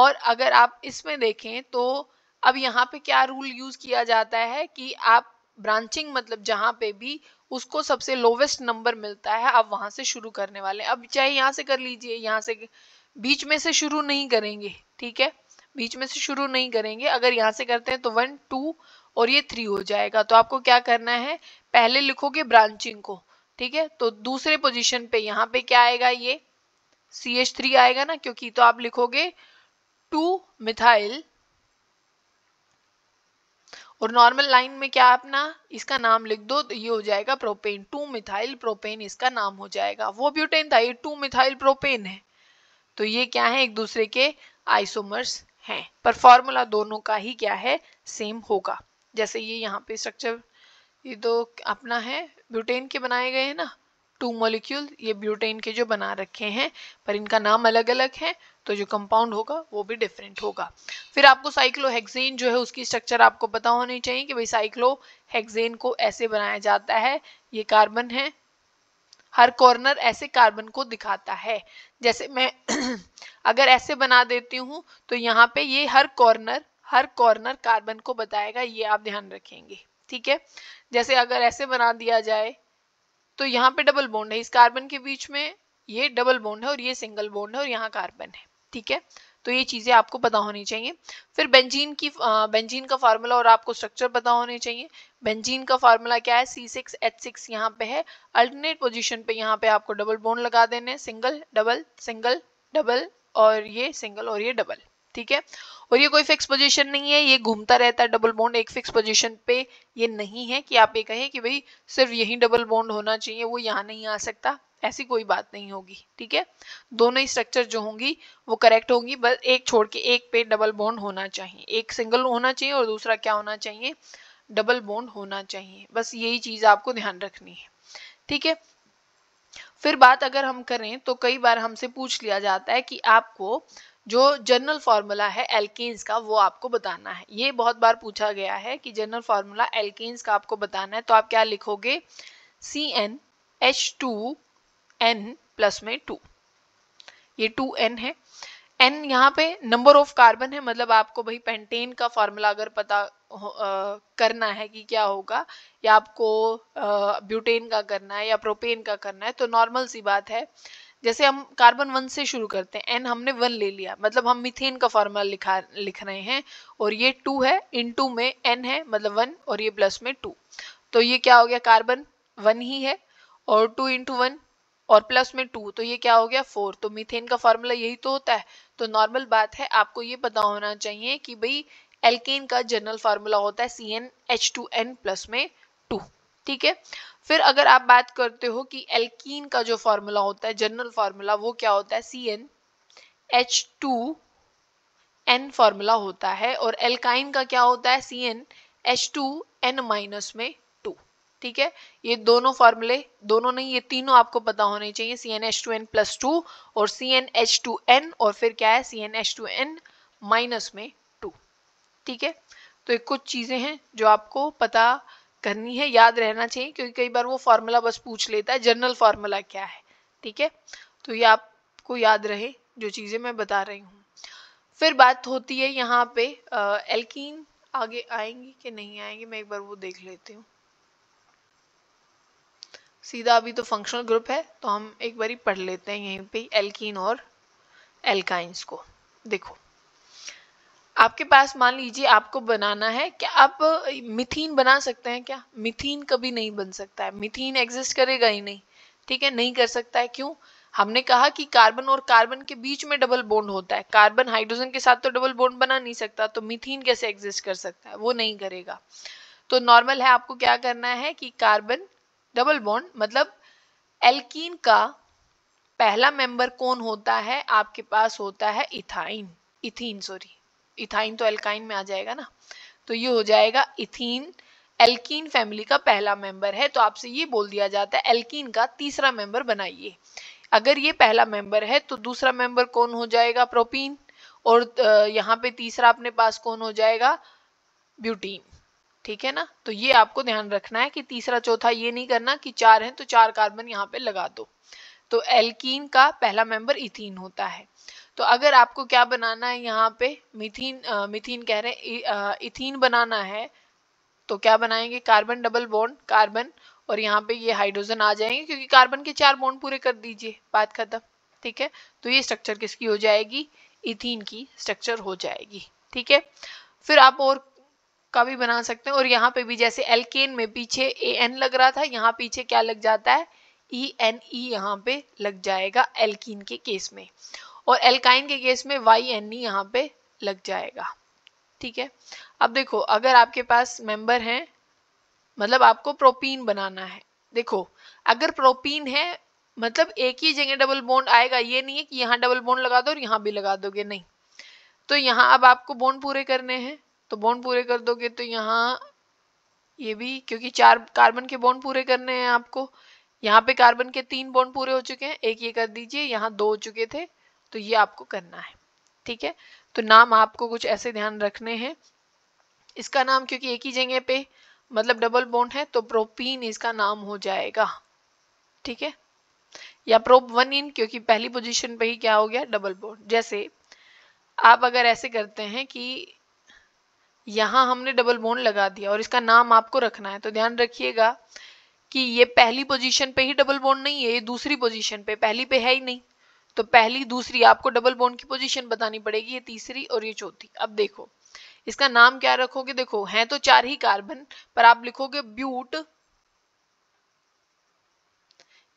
और अगर आप इसमें देखें तो अब यहाँ पे क्या रूल यूज किया जाता है कि आप ब्रांचिंग मतलब जहाँ पे भी उसको सबसे लोवेस्ट नंबर मिलता है आप वहाँ से शुरू करने वाले अब चाहे यहाँ से कर लीजिए यहाँ से बीच में से शुरू नहीं करेंगे ठीक है बीच में से शुरू नहीं करेंगे अगर यहाँ से करते हैं तो वन टू और ये थ्री हो जाएगा तो आपको क्या करना है पहले लिखोगे ब्रांचिंग को ठीक है तो दूसरे पोजीशन पे यहाँ पे क्या आएगा ये सी एच थ्री आएगा ना क्योंकि तो आप लिखोगे टू मिथाइल और नॉर्मल लाइन में क्या अपना इसका नाम लिख दो तो ये हो जाएगा प्रोपेन टू मिथाइल प्रोपेन इसका नाम हो जाएगा वो ब्यूटेन था ये टू मिथाइल प्रोपेन है तो ये क्या है एक दूसरे के आइसोमर्स हैं पर फॉर्मूला दोनों का ही क्या है सेम होगा जैसे ये यहाँ पे स्ट्रक्चर ये दो अपना है ब्यूटेन के बनाए गए हैं ना टू मोलिक्यूल ये ब्यूटेन के जो बना रखे हैं पर इनका नाम अलग अलग है तो जो कंपाउंड होगा वो भी डिफरेंट होगा फिर आपको साइक्लोहेक्सेन जो है उसकी स्ट्रक्चर आपको पता होनी चाहिए कि भाई साइक्लोहेक्सेन को ऐसे बनाया जाता है ये कार्बन है हर कॉर्नर ऐसे कार्बन को दिखाता है जैसे मैं [clears throat] अगर ऐसे बना देती हूँ तो यहाँ पे ये हर कॉर्नर हर कॉर्नर कार्बन को बताएगा ये आप ध्यान रखेंगे ठीक है जैसे अगर ऐसे बना दिया जाए तो यहाँ पे डबल बॉन्ड है इस कार्बन के बीच में ये डबल बॉन्ड है और ये सिंगल बॉन्ड है और यहाँ कार्बन है ठीक है तो ये चीज़ें आपको पता होनी चाहिए फिर बेंजीन की बेंजीन का फार्मूला और आपको स्ट्रक्चर पता होने चाहिए बेंजीन का फार्मूला क्या है सी सिक्स एच सिक्स यहाँ पे है अल्टरनेट पोजीशन पे यहाँ पे आपको डबल बोन लगा देने सिंगल डबल सिंगल डबल और ये सिंगल और ये डबल ठीक है और ये कोई फिक्स पोजीशन नहीं है ये घूमता रहता है डबल बॉन्ड एक फिक्स पोजीशन पे ये नहीं है कि आप ये कहें कि भाई सिर्फ यही डबल बॉन्ड होना चाहिए वो यहाँ नहीं आ सकता ऐसी कोई बात नहीं होगी ठीक है दोनों ही स्ट्रक्चर जो होंगी वो करेक्ट होंगी बस एक छोड़ के एक पे डबल बॉन्ड होना चाहिए एक सिंगल होना चाहिए और दूसरा क्या होना चाहिए डबल बॉन्ड होना चाहिए बस यही चीज़ आपको ध्यान रखनी है ठीक है फिर बात अगर हम करें तो कई बार हमसे पूछ लिया जाता है कि आपको जो जनरल फार्मूला है एल्केन्स का वो आपको बताना है ये बहुत बार पूछा गया है कि जनरल फार्मूला एल्केन्स का आपको बताना है तो आप क्या लिखोगे C n H two n plus में टू ये टू एन है एन यहाँ पे नंबर ऑफ कार्बन है मतलब आपको भाई पेंटेन का फार्मूला अगर पता आ, करना है कि क्या होगा या आपको आ, ब्यूटेन का करना है या प्रोपेन का करना है तो नॉर्मल सी बात है जैसे हम कार्बन वन से शुरू करते हैं एन हमने वन ले लिया मतलब हम मिथेन का फॉर्मूला लिखा लिख रहे हैं और ये टू है इन टू में एन है मतलब वन और ये प्लस में टू तो ये क्या हो गया कार्बन वन ही है और टू इंटू वन और प्लस में टू तो ये क्या हो गया फोर तो मीथेन का फार्मूला यही तो होता है तो नॉर्मल बात है आपको ये पता होना चाहिए कि भाई एल्केन का जनरल फार्मूला होता है C n H two n plus में टू ठीक है फिर अगर आप बात करते हो कि एल्कीन का जो फार्मूला होता है जनरल फार्मूला वो क्या होता है C n H two n formula होता है और एल्काइन का क्या होता है C n H two n minus में टू ठीक है ये दोनों फार्मूले दोनों नहीं ये तीनों आपको पता होने चाहिए C n H two n plus two और C n H two n और फिर क्या है C n H two n minus में टू ठीक है तो ये कुछ चीज़ें हैं जो आपको पता करनी है याद रहना चाहिए क्योंकि कई बार वो फार्मूला बस पूछ लेता है जनरल फार्मूला क्या है ठीक है तो ये आपको याद रहे जो चीज़ें मैं बता रही हूँ फिर बात होती है यहाँ पे एल्कीन आगे आएंगी कि नहीं आएंगी मैं एक बार वो देख लेती हूँ सीधा अभी तो फंक्शनल ग्रुप है तो हम एक बार पढ़ लेते हैं यहीं पे एल्कीन और एल्काइंस को देखो आपके पास मान लीजिए आपको बनाना है क्या आप मिथीन बना सकते हैं क्या मिथीन कभी नहीं बन सकता है मिथीन एग्जिस्ट करेगा ही नहीं ठीक है नहीं कर सकता है क्यों हमने कहा कि कार्बन और कार्बन के बीच में डबल बोन्ड होता है कार्बन हाइड्रोजन के साथ तो डबल बोन्ड बना नहीं सकता तो मिथीन कैसे एग्जिस्ट कर सकता है वो नहीं करेगा तो नॉर्मल है आपको क्या करना है कि कार्बन डबल बॉन्ड मतलब एल्कीन का पहला मेंबर कौन होता है आपके पास होता है इथाइन इथीन सॉरी इथाइन तो एल्काइन में आ जाएगा ना तो ये हो जाएगा इथीन एल्कीन फैमिली का पहला मेंबर है तो आपसे ये बोल दिया जाता है एल्कीन का तीसरा मेंबर बनाइए अगर ये पहला मेंबर है तो दूसरा मेंबर कौन हो जाएगा प्रोपीन और यहाँ पे तीसरा अपने पास कौन हो जाएगा ब्यूटीन ठीक है ना तो ये आपको ध्यान रखना है कि तीसरा चौथा ये नहीं करना कि चार हैं तो चार कार्बन यहाँ पे लगा दो तो एल्कीन का पहला मेंबर इथीन होता है तो अगर आपको क्या बनाना है यहाँ पे मिथिन मिथिन कह रहे हैं इथिन बनाना है तो क्या बनाएंगे कार्बन डबल बॉन्ड कार्बन और यहाँ पे ये हाइड्रोजन आ जाएंगे क्योंकि कार्बन के चार बॉन्ड पूरे कर दीजिए बात खत्म ठीक है तो ये स्ट्रक्चर किसकी हो जाएगी इथिन की स्ट्रक्चर हो जाएगी ठीक है फिर आप और का भी बना सकते हैं और यहाँ पे भी जैसे एल्केन में पीछे ए एन लग रहा था यहाँ पीछे क्या लग जाता है ई एन ई यहाँ पे लग जाएगा एल्कीन के केस में और एल्काइन के केस में वाई एन ई यहाँ पे लग जाएगा ठीक है अब देखो अगर आपके पास मेंबर हैं मतलब आपको प्रोपीन बनाना है देखो अगर प्रोपीन है मतलब एक ही जगह डबल बोन्ड आएगा ये नहीं है कि यहाँ डबल बोन्ड लगा दो और यहाँ भी लगा दोगे नहीं तो यहाँ अब आपको बोन्ड पूरे करने हैं तो बोन्ड पूरे कर दोगे तो यहाँ ये भी क्योंकि चार कार्बन के बोन्ड पूरे करने हैं आपको यहाँ पे कार्बन के तीन बोन्ड पूरे हो चुके हैं एक ये कर दीजिए यहाँ दो हो चुके थे तो ये आपको करना है ठीक है तो नाम आपको कुछ ऐसे ध्यान रखने हैं इसका नाम क्योंकि एक ही जगह पे मतलब डबल बोन है तो प्रोपीन इसका नाम हो जाएगा ठीक है या प्रोप वन इन क्योंकि पहली पोजीशन पे ही क्या हो गया डबल बोन जैसे आप अगर ऐसे करते हैं कि यहां हमने डबल बोन लगा दिया और इसका नाम आपको रखना है तो ध्यान रखिएगा कि ये पहली पोजीशन पे ही डबल बोन नहीं है ये दूसरी पोजीशन पे पहली पे है ही नहीं तो पहली दूसरी आपको डबल बोन की पोजीशन बतानी पड़ेगी ये तीसरी और ये चौथी अब देखो इसका नाम क्या रखोगे देखो है तो चार ही कार्बन पर आप लिखोगे ब्यूट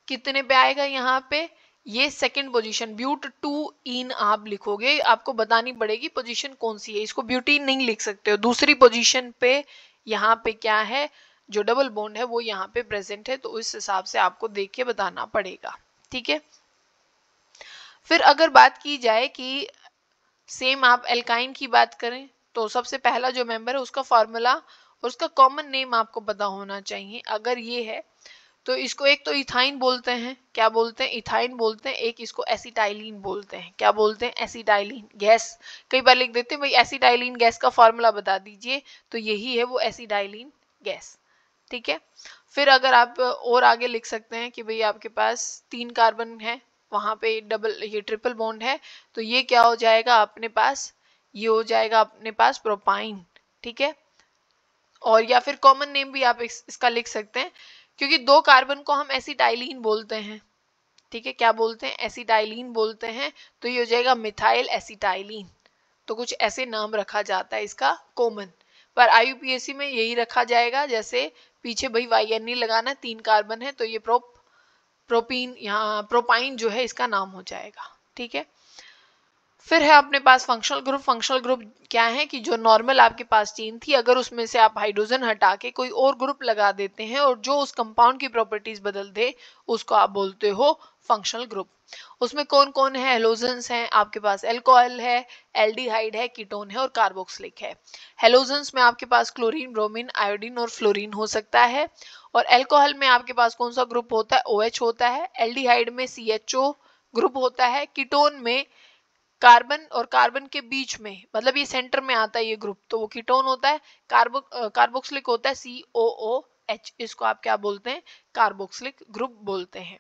कितने पे आएगा यहाँ पे ये second position but two ene आप लिखोगे आपको बतानी पड़ेगी पोजीशन कौन सी है इसको ब्यूटी नहीं लिख सकते हो दूसरी पोजीशन पे यहाँ पे क्या है जो डबल बॉन्ड है वो यहाँ पे प्रेजेंट है तो इस हिसाब से आपको देख के बताना पड़ेगा ठीक है फिर अगर बात की जाए कि सेम आप एल्काइन की बात करें तो सबसे पहला जो मेंबर है उसका फार्मूला और उसका कॉमन नेम आपको पता होना चाहिए अगर ये है तो इसको एक तो इथाइन बोलते हैं क्या बोलते हैं इथाइन बोलते हैं एक इसको एसिटाइलिन बोलते हैं क्या बोलते हैं एसिटाइलिन गैस कई बार लिख देते हैं भाई एसिटाइलिन गैस का फार्मूला बता दीजिए तो यही है वो एसिटाइलिन गैस ठीक है फिर अगर आप और आगे लिख सकते हैं कि भाई आपके पास तीन कार्बन है वहाँ पे डबल ये ट्रिपल बॉन्ड है तो ये क्या हो जाएगा अपने पास ये हो जाएगा अपने पास प्रोपाइन ठीक है और या फिर कॉमन नेम भी आप इस, इसका लिख सकते हैं क्योंकि दो कार्बन को हम एसिटाइलिन बोलते हैं ठीक है क्या बोलते हैं एसिटाइलिन बोलते हैं तो ये हो जाएगा मिथाइल एसिटाइलिन तो कुछ ऐसे नाम रखा जाता है इसका कॉमन पर आई में यही रखा जाएगा जैसे पीछे भाई वाई एन e लगाना तीन कार्बन है तो ये प्रोप प्रोपीन यहाँ प्रोपाइन जो है इसका नाम हो जाएगा ठीक है फिर है अपने पास फंक्शनल ग्रुप फंक्शनल ग्रुप क्या है कि जो नॉर्मल आपके पास चेन थी अगर उसमें से आप हाइड्रोजन हटा के कोई और ग्रुप लगा देते हैं और जो उस कंपाउंड की प्रॉपर्टीज बदल दे उसको आप बोलते हो फंक्शनल ग्रुप उसमें कौन कौन है हेलोजन्स हैं आपके पास एल्कोहल है एल्डिहाइड है कीटोन है और कार्बोक्सलिक है हेलोजन्स में आपके पास क्लोरीन ब्रोमीन आयोडीन और फ्लोरीन हो सकता है और एल्कोहल में आपके पास कौन सा ग्रुप होता है ओ OH होता है एल्डिहाइड में सी ग्रुप होता है कीटोन में कार्बन और कार्बन के बीच में मतलब ये सेंटर में आता है ये ग्रुप तो वो कीटोन होता है कार्बो कार्बोक्सिलिक होता है सी ओ ओ एच इसको आप क्या बोलते हैं कार्बोक्सिलिक ग्रुप बोलते हैं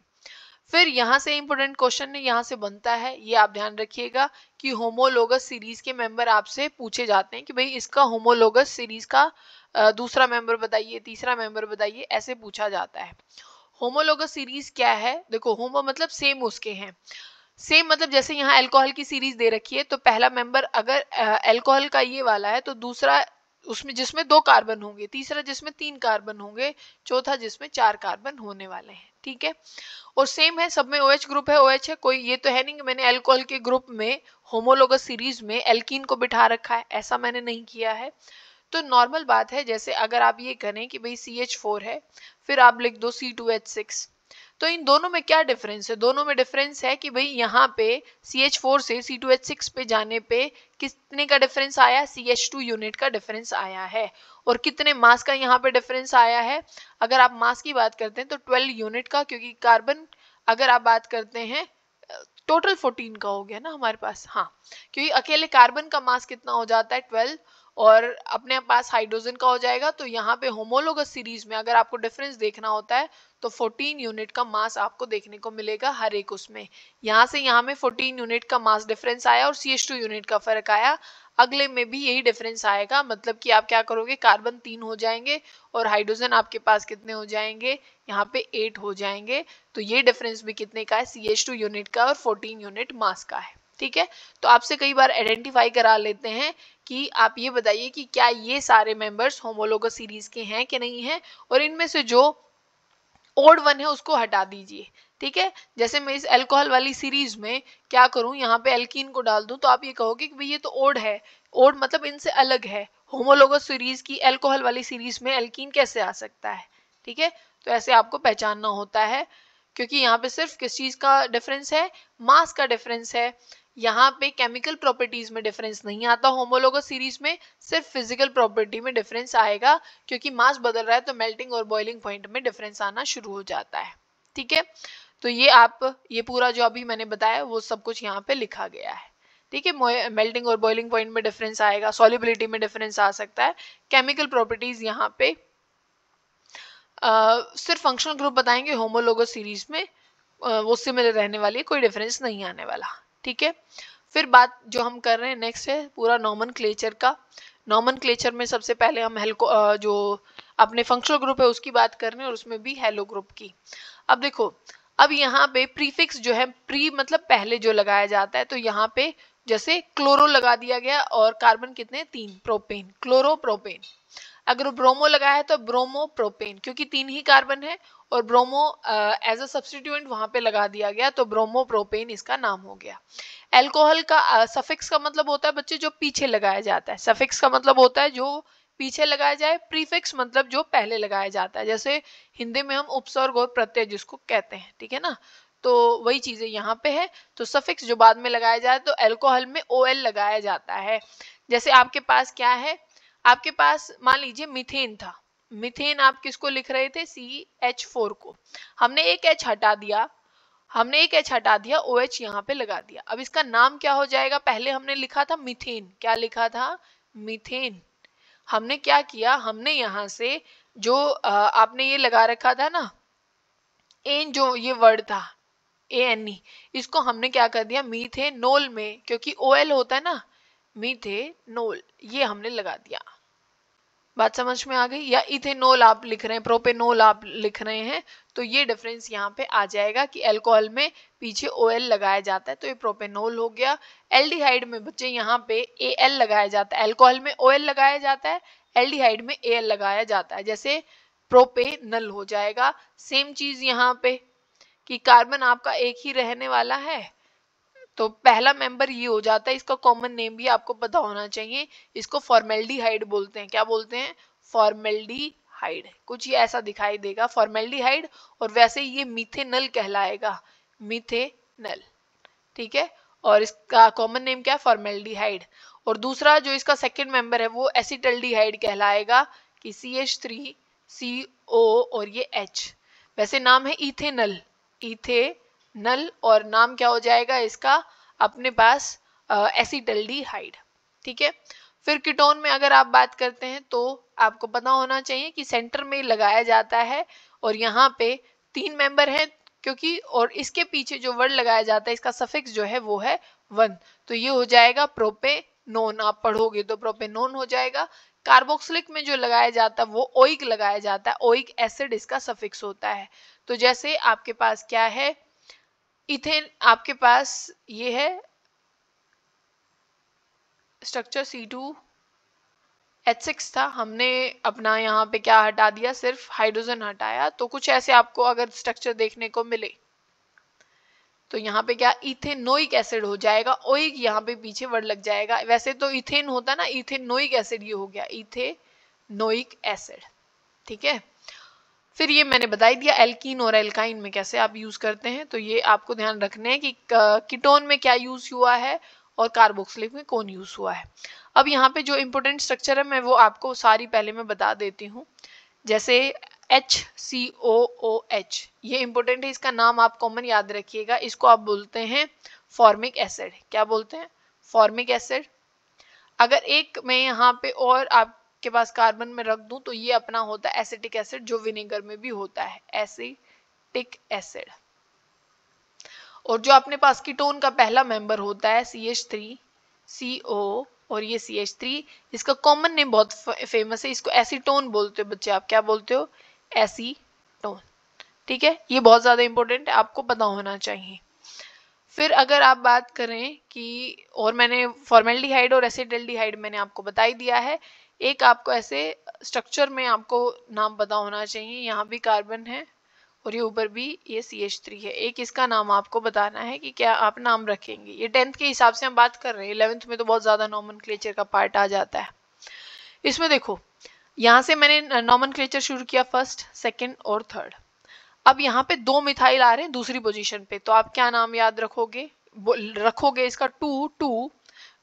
फिर यहाँ से इम्पोर्टेंट क्वेश्चन यहाँ से बनता है ये आप ध्यान रखिएगा कि होमोलोगस सीरीज के मेंबर आपसे पूछे जाते हैं कि भाई इसका होमोलोगस सीरीज का दूसरा मेंबर बताइए तीसरा मेंबर बताइए ऐसे पूछा जाता है होमोलोगस सीरीज क्या है देखो होमो मतलब सेम उसके हैं सेम मतलब जैसे यहाँ एल्कोहल की सीरीज दे रखी है तो पहला मेंबर अगर एल्कोहल का ये वाला है तो दूसरा उसमें जिसमें दो कार्बन होंगे तीसरा जिसमें तीन कार्बन होंगे चौथा जिसमें चार कार्बन होने वाले हैं ठीक है और सेम है सब में ओ OH ग्रुप है ओ OH है कोई ये तो है नहीं कि मैंने एल्कोहल के ग्रुप में होमोलोगस सीरीज में एल्कीन को बिठा रखा है ऐसा मैंने नहीं किया है तो नॉर्मल बात है जैसे अगर आप ये करें कि भाई सी एच फोर है फिर आप लिख दो सी टू एच सिक्स तो इन दोनों में क्या डिफरेंस है दोनों में डिफरेंस है कि भाई यहाँ पे सी एच फोर से सी टू एच सिक्स पे जाने पे कितने का डिफरेंस आया सी एच टू यूनिट का डिफरेंस आया है और कितने मास का यहाँ पे डिफरेंस आया है अगर आप मास की बात करते हैं तो ट्वेल्व यूनिट का क्योंकि कार्बन अगर आप बात करते हैं टोटल फोर्टीन का हो गया ना हमारे पास हाँ क्योंकि अकेले कार्बन का मास कितना हो जाता है ट्वेल्व और अपने पास हाइड्रोजन का हो जाएगा तो यहाँ पे होमोलोगस सीरीज में अगर आपको डिफरेंस देखना होता है तो 14 यूनिट का मास आपको देखने को मिलेगा हर एक उसमें यहाँ से यहाँ में 14 यूनिट का मास डिफरेंस आया और सी टू यूनिट का फर्क आया अगले में भी यही डिफरेंस आएगा मतलब कि आप क्या करोगे कार्बन तीन हो जाएंगे और हाइड्रोजन आपके पास कितने हो जाएंगे यहाँ पे एट हो जाएंगे तो ये डिफरेंस भी कितने का है सी टू यूनिट का और फोर्टीन यूनिट मास का है ठीक है तो आपसे कई बार आइडेंटिफाई करा लेते हैं कि आप ये बताइए कि क्या ये सारे मेंबर्स होमोलोगस सीरीज के हैं कि नहीं हैं और इनमें से जो ओड वन है उसको हटा दीजिए ठीक है जैसे मैं इस अल्कोहल वाली सीरीज में क्या करूं यहाँ पे एल्किन को डाल दूं तो आप ये कहोगे कि भाई ये तो ओड है ओड मतलब इनसे अलग है होमोलोगो सीरीज की अल्कोहल वाली सीरीज में एल्किन कैसे आ सकता है ठीक है तो ऐसे आपको पहचानना होता है क्योंकि यहाँ पे सिर्फ किस चीज़ का डिफरेंस है मास का डिफरेंस है यहाँ पे केमिकल प्रॉपर्टीज़ में डिफरेंस नहीं आता होमोलोगो सीरीज में सिर्फ फिजिकल प्रॉपर्टी में डिफरेंस आएगा क्योंकि मास बदल रहा है तो मेल्टिंग और बॉइलिंग पॉइंट में डिफरेंस आना शुरू हो जाता है ठीक है तो ये आप ये पूरा जो अभी मैंने बताया वो सब कुछ यहाँ पे लिखा गया है ठीक है मेल्टिंग और बॉइलिंग पॉइंट में डिफरेंस आएगा सॉलिबिलिटी में डिफरेंस आ सकता है केमिकल प्रॉपर्टीज़ यहाँ पे सिर्फ फंक्शनल ग्रुप बताएंगे होमोलोगो सीरीज में वो सिमिलर रहने वाली है कोई डिफरेंस नहीं आने वाला ठीक है फिर बात जो हम कर रहे हैं नेक्स्ट है पूरा नॉमन का नॉमन क्लेचर में सबसे पहले हम हेल्को जो अपने फंक्शनल ग्रुप है उसकी बात कर रहे हैं और उसमें भी हेलो ग्रुप की अब देखो अब यहाँ पे प्रीफिक्स जो है प्री मतलब पहले जो लगाया जाता है तो यहाँ पे जैसे क्लोरो लगा दिया गया और कार्बन कितने तीन प्रोपेन क्लोरो प्रोपेन अगर ब्रोमो लगाया है तो ब्रोमो प्रोपेन क्योंकि तीन ही कार्बन है और ब्रोमो एज अ सब्सटीट्यूएंट वहां पे लगा दिया गया तो ब्रोमो प्रोपेन इसका नाम हो गया एल्कोहल का सफिक्स uh, का मतलब होता है बच्चे जो पीछे लगाया जाता है सफिक्स का मतलब होता है जो पीछे लगाया जाए प्रीफिक्स मतलब जो पहले लगाया जाता है जैसे हिंदी में हम उपसर्ग और प्रत्यय जिसको कहते हैं ठीक है ना तो वही चीज़ें यहाँ पे है तो सफिक्स जो बाद में लगाया जाए तो एल्कोहल में ओ लगाया जाता है जैसे आपके पास क्या है आपके पास मान लीजिए मिथेन था मिथेन आप किसको लिख रहे थे सी एच फोर को हमने एक एच हटा दिया हमने एक एच हटा दिया ओ एच यहाँ पे लगा दिया अब इसका नाम क्या हो जाएगा पहले हमने लिखा था मिथेन क्या लिखा था मिथेन हमने क्या किया हमने यहाँ से जो आपने ये लगा रखा था ना एन जो ये वर्ड था ए एन ई इसको हमने क्या कर दिया मीथेनोल में क्योंकि ओ एल होता है ना मीथेनोल ये हमने लगा दिया बात समझ में आ गई या इथेनोल आप लिख रहे हैं प्रोपेनोल आप लिख रहे हैं तो ये डिफरेंस यहाँ पे आ जाएगा कि एल्कोहल में पीछे ओ लगाया जाता है तो ये प्रोपेनोल हो गया एल्डिहाइड में बच्चे यहाँ पे ए लगाया जाता है एल्कोहल में ओ लगाया जाता है एल्डिहाइड में ए लगाया जाता है जैसे प्रोपेनल हो जाएगा सेम चीज यहाँ पे कि कार्बन आपका एक ही रहने वाला है तो पहला मेंबर ये हो जाता है इसका कॉमन नेम भी आपको पता होना चाहिए इसको फॉर्मेल्डिहाइड बोलते हैं क्या बोलते हैं फॉर्मेल्डिहाइड कुछ ये ऐसा दिखाई देगा फॉर्मेल्डिहाइड और वैसे ये मिथेनल कहलाएगा मिथेनल ठीक है और इसका कॉमन नेम क्या है फॉर्मेल्डिहाइड और दूसरा जो इसका सेकेंड मेंबर है वो एसिटल्डिहाइड कहलाएगा कि सी एच थ्री सी ओ और ये एच वैसे नाम है इथेनल इथे नल और नाम क्या हो जाएगा इसका अपने पास हाइड ठीक है फिर किटोन में अगर आप बात करते हैं तो आपको पता होना चाहिए कि सेंटर में लगाया जाता है और यहाँ पे तीन मेंबर हैं क्योंकि और इसके पीछे जो वर्ड लगाया जाता है इसका सफिक्स जो है वो है वन तो ये हो जाएगा प्रोपे नोन आप पढ़ोगे तो प्रोपे नोन हो जाएगा कार्बोक्सिलिक में जो लगाया जाता है वो ओइक लगाया जाता है ओइक एसिड इसका सफिक्स होता है तो जैसे आपके पास क्या है इथेन आपके पास ये है स्ट्रक्चर C2 H6 था हमने अपना यहाँ पे क्या हटा दिया सिर्फ हाइड्रोजन हटाया तो कुछ ऐसे आपको अगर स्ट्रक्चर देखने को मिले तो यहाँ पे क्या इथेनोइक एसिड हो जाएगा ओइक यहाँ पे पीछे वर्ड लग जाएगा वैसे तो इथेन होता ना नोइक एसिड ये हो गया इथे नोइक एसिड ठीक है फिर ये मैंने बताई दिया एल्कीन और एल्काइन में कैसे आप यूज़ करते हैं तो ये आपको ध्यान रखना है कि कीटोन में क्या यूज़ हुआ है और कार्बोक्सिलिक में कौन यूज़ हुआ है अब यहाँ पे जो इम्पोर्टेंट स्ट्रक्चर है मैं वो आपको सारी पहले मैं बता देती हूँ जैसे H C O O H ये इंपॉर्टेंट है इसका नाम आप कॉमन याद रखिएगा इसको आप बोलते हैं फॉर्मिक एसिड क्या बोलते हैं फॉर्मिक एसिड अगर एक मैं यहाँ पे और आप के पास कार्बन में रख दूं तो ये अपना होता है एसिटिक एसिड जो विनेगर में भी होता है एसिटिक एसिड और जो अपने पास कीटोन का पहला मेंबर होता है C H three C O और ये सी एच थ्री इसका कॉमन नेम बहुत फेमस है इसको एसीटोन बोलते हो बच्चे आप क्या बोलते हो एसीटोन ठीक है ये बहुत ज़्यादा इंपॉर्टेंट है आपको पता होना चाहिए फिर अगर आप बात करें कि और मैंने फॉर्मेल्डिहाइड और एसिडल्डिहाइड मैंने आपको बता ही दिया है एक आपको ऐसे स्ट्रक्चर में आपको नाम पता होना चाहिए यहाँ भी कार्बन है और ये ऊपर भी ये सी एच थ्री है एक इसका नाम आपको बताना है कि क्या आप नाम रखेंगे ये टेंथ के हिसाब से हम बात कर रहे हैं इलेवेंथ में तो बहुत ज़्यादा नॉमन का पार्ट आ जाता है इसमें देखो यहाँ से मैंने नॉमन शुरू किया फर्स्ट सेकेंड और थर्ड अब यहाँ पे दो मिथाइल आ रहे हैं दूसरी पोजीशन पे तो आप क्या नाम याद रखोगे रखोगे इसका टू टू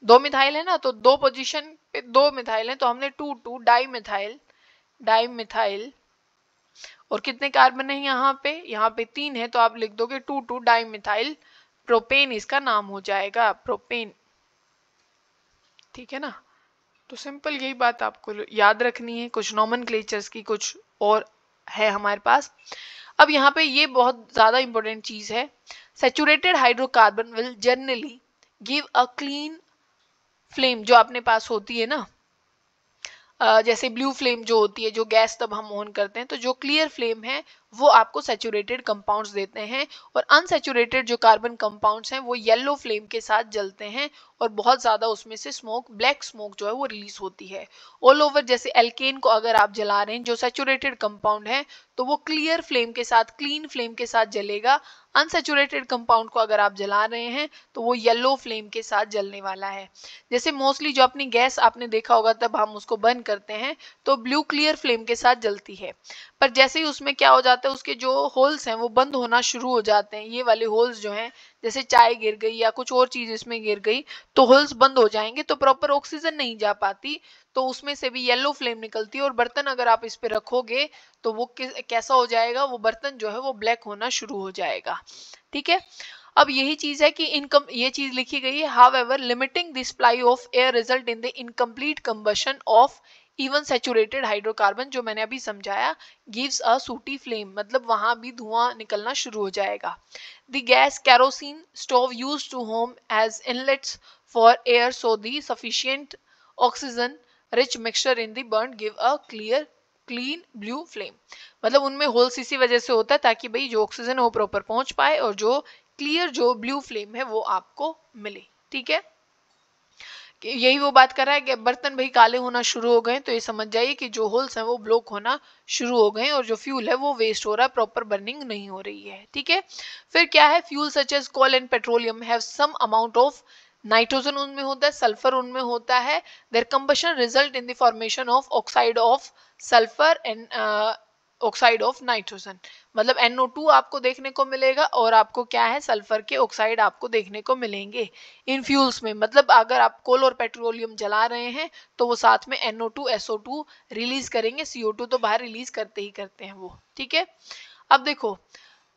दो मिथाइल है ना तो दो पोजीशन पे दो मिथाइल है तो हमने two two di methyl di methyl और कितने कार्बन है यहाँ पे यहाँ पे तीन है तो आप लिख दोगे two two di methyl propane इसका नाम हो जाएगा प्रोपेन ठीक है ना तो सिंपल यही बात आपको याद रखनी है कुछ नॉमन की कुछ और है हमारे पास अब यहाँ पे ये बहुत ज़्यादा इंपॉर्टेंट चीज़ है saturated hydrocarbon will generally give a clean flame जो अपने पास होती है ना जैसे ब्लू फ्लेम जो होती है जो गैस तब हम ऑन करते हैं तो जो क्लियर फ्लेम है वो आपको सेचूरेटेड कंपाउंड्स देते हैं और अनसेचूरेटेड जो कार्बन कंपाउंड्स हैं वो येलो फ्लेम के साथ जलते हैं और बहुत ज़्यादा उसमें से स्मोक ब्लैक स्मोक जो है वो रिलीज होती है ऑल ओवर जैसे एल्केन को अगर आप जला रहे हैं जो सेचूरेटेड कंपाउंड है तो वो क्लियर फ्लेम के साथ क्लीन फ्लेम के साथ जलेगा अनसेचुरेटेड कंपाउंड को अगर आप जला रहे हैं तो वो येलो फ्लेम के साथ जलने वाला है जैसे मोस्टली जो अपनी गैस आपने देखा होगा तब हम उसको बर्न करते हैं तो ब्लू क्लियर फ्लेम के साथ जलती है पर जैसे ही उसमें क्या हो जाता है उसके जो होल्स हैं वो बंद होना शुरू हो जाते हैं ये वाले होल्स जो हैं जैसे चाय गिर गई या कुछ और चीज़ इसमें गिर गई तो होल्स बंद हो जाएंगे तो प्रॉपर ऑक्सीजन नहीं जा पाती तो उसमें से भी येलो फ्लेम निकलती है और बर्तन अगर आप इस पर रखोगे तो वो कैसा हो जाएगा वो बर्तन जो है वो ब्लैक होना शुरू हो जाएगा ठीक है अब यही चीज है कि इनकम ये चीज लिखी गई है however limiting this supply of air result in the incomplete combustion of even saturated hydrocarbon जो मैंने अभी समझाया गिव्स अ सूटी फ्लेम मतलब वहां भी धुआं निकलना शुरू हो जाएगा the gas kerosene stove use to home as inlets for air so the sufficient oxygen rich mixture in the burn give a clear clean blue flame मतलब उनमें होल्स इसी वजह से होता है ताकि भाई जो ऑक्सीजन हो प्रॉपर पहुंच पाए और जो क्लियर जो ब्लू फ्लेम है वो आपको मिले ठीक है यही वो बात कर रहा है कि बर्तन भाई काले होना शुरू हो गए तो ये समझ जाइए कि जो होल्स हैं वो ब्लॉक होना शुरू हो गए और जो फ्यूल है वो वेस्ट हो रहा है प्रॉपर बर्निंग नहीं हो रही है ठीक है फिर क्या है fuel such as coal and petroleum have some amount of nitrogen उनमें होता है सल्फर उनमें होता है their combustion result in the formation of oxide of sulphur and oxide of nitrogen मतलब NO2 आपको देखने को मिलेगा और आपको क्या है सल्फर के ऑक्साइड आपको देखने को मिलेंगे इन फ्यूल्स में मतलब अगर आप कोल और पेट्रोलियम जला रहे हैं तो वो साथ में NO2 SO2 रिलीज करेंगे CO2 तो बाहर रिलीज करते ही करते हैं वो ठीक है अब देखो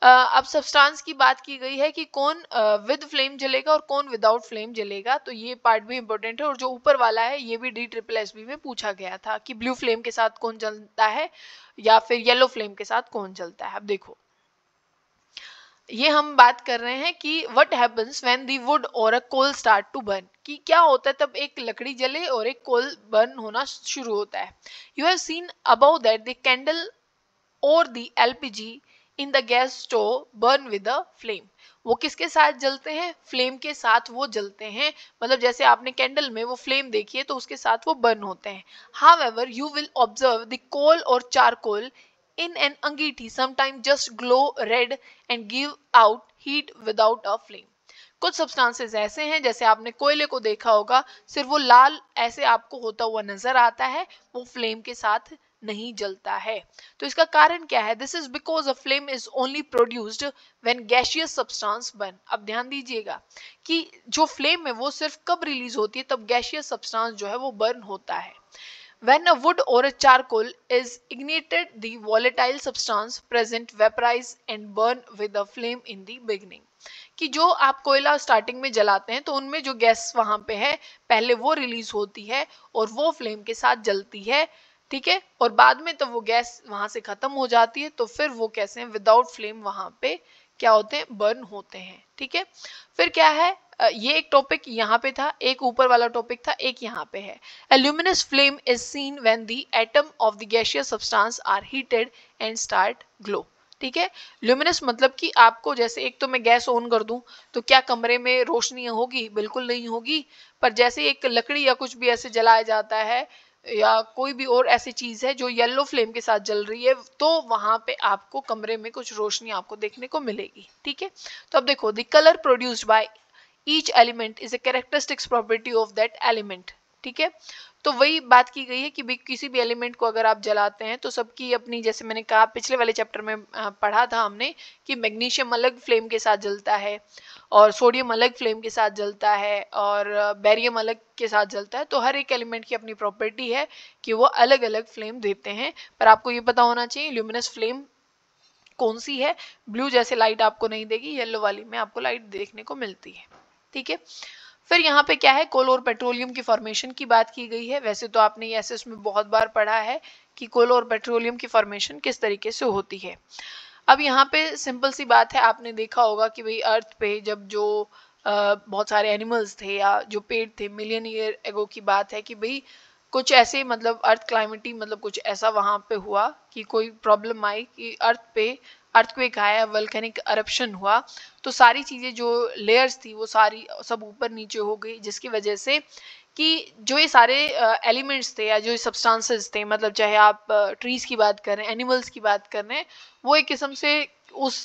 अब सब्सटेंस की बात की गई है कि कौन विद फ्लेम जलेगा और कौन विदाउट फ्लेम जलेगा तो ये पार्ट भी इंपॉर्टेंट है और जो ऊपर वाला है ये भी डी ट्रिपल एस बी में पूछा गया था कि ब्लू फ्लेम के साथ कौन जलता है या फिर येलो फ्लेम के साथ कौन जलता है अब देखो ये हम बात कर रहे हैं कि what happens when the wood or a coal start to burn कि क्या होता है तब एक लकड़ी जले और एक कोल बर्न होना शुरू होता है you have seen about that the candle or the LPG in the gas stove burn with a flame वो किसके साथ जलते हैं फ्लेम के साथ वो जलते हैं मतलब जैसे आपने कैंडल में वो फ्लेम देखी है तो उसके साथ वो बर्न होते हैं however you will observe the coal or charcoal in an अंगीठी sometime just glow red and give out heat without a flame कुछ सब्सटेंसेस ऐसे हैं जैसे आपने कोयले को देखा होगा सिर्फ वो लाल ऐसे आपको होता हुआ नजर आता है वो फ्लेम के साथ नहीं जलता है तो इसका कारण क्या है this is because a flame is only produced when gaseous substance burn अब ध्यान दीजिएगा कि जो फ्लेम है वो सिर्फ कब रिलीज होती है तब गैशियस सब्सटेंस जो है वो बर्न होता है when a wood or a charcoal is ignited the volatile substance present vaporize and burn with a flame in the beginning कि जो आप कोयला स्टार्टिंग में जलाते हैं तो उनमें जो गैस वहां पे है पहले वो रिलीज होती है और वो फ्लेम के साथ जलती है ठीक है और बाद में तो वो गैस वहां से ख़त्म हो जाती है तो फिर वो कैसे हैं विदाउट फ्लेम वहां पे क्या होते हैं बर्न होते हैं ठीक है फिर क्या है ये एक टॉपिक यहाँ पे था एक ऊपर वाला टॉपिक था एक यहाँ पे है a luminous flame is seen when the atom of the gaseous substance are heated and start glow ठीक है ल्यूमिनस मतलब कि आपको जैसे एक तो मैं गैस ऑन कर दूं तो क्या कमरे में रोशनी होगी बिल्कुल नहीं होगी पर जैसे एक लकड़ी या कुछ भी ऐसे जलाया जाता है या कोई भी और ऐसी चीज़ है जो येलो फ्लेम के साथ जल रही है तो वहां पे आपको कमरे में कुछ रोशनी आपको देखने को मिलेगी ठीक है तो अब देखो the colour produced by each element is a characteristics property of that element ठीक है तो वही बात की गई है कि भी किसी भी एलिमेंट को अगर आप जलाते हैं तो सबकी अपनी जैसे मैंने कहा पिछले वाले चैप्टर में पढ़ा था हमने कि मैग्नीशियम अलग फ्लेम के साथ जलता है और सोडियम अलग फ्लेम के साथ जलता है और बैरियम अलग के साथ जलता है तो हर एक एलिमेंट की अपनी प्रॉपर्टी है कि वो अलग अलग फ्लेम देते हैं पर आपको ये पता होना चाहिए ल्यूमिनस फ्लेम कौन सी है ब्लू जैसे लाइट आपको नहीं देगी येलो वाली में आपको लाइट देखने को मिलती है ठीक है फिर यहाँ पे क्या है कोल और पेट्रोलियम की फॉर्मेशन की बात की गई है वैसे तो आपने ऐसे उसमें बहुत बार पढ़ा है कि कोल और पेट्रोलियम की फॉर्मेशन किस तरीके से होती है अब यहाँ पे सिंपल सी बात है आपने देखा होगा कि भाई अर्थ पे जब जो आ, बहुत सारे एनिमल्स थे या जो पेड़ थे मिलियन ईयर एगो की बात है कि भाई कुछ ऐसे मतलब अर्थ क्लाइमेटी मतलब कुछ ऐसा वहाँ पे हुआ कि कोई प्रॉब्लम आई कि अर्थ पे अर्थक्वेक आया वल्केनिक अरप्शन हुआ तो सारी चीज़ें जो लेयर्स थी वो सारी सब ऊपर नीचे हो गई जिसकी वजह से कि जो ये सारे एलिमेंट्स थे या जो सब्सटेंसेस थे मतलब चाहे आप ट्रीज़ की बात करें एनिमल्स की बात करें वो एक किस्म से उस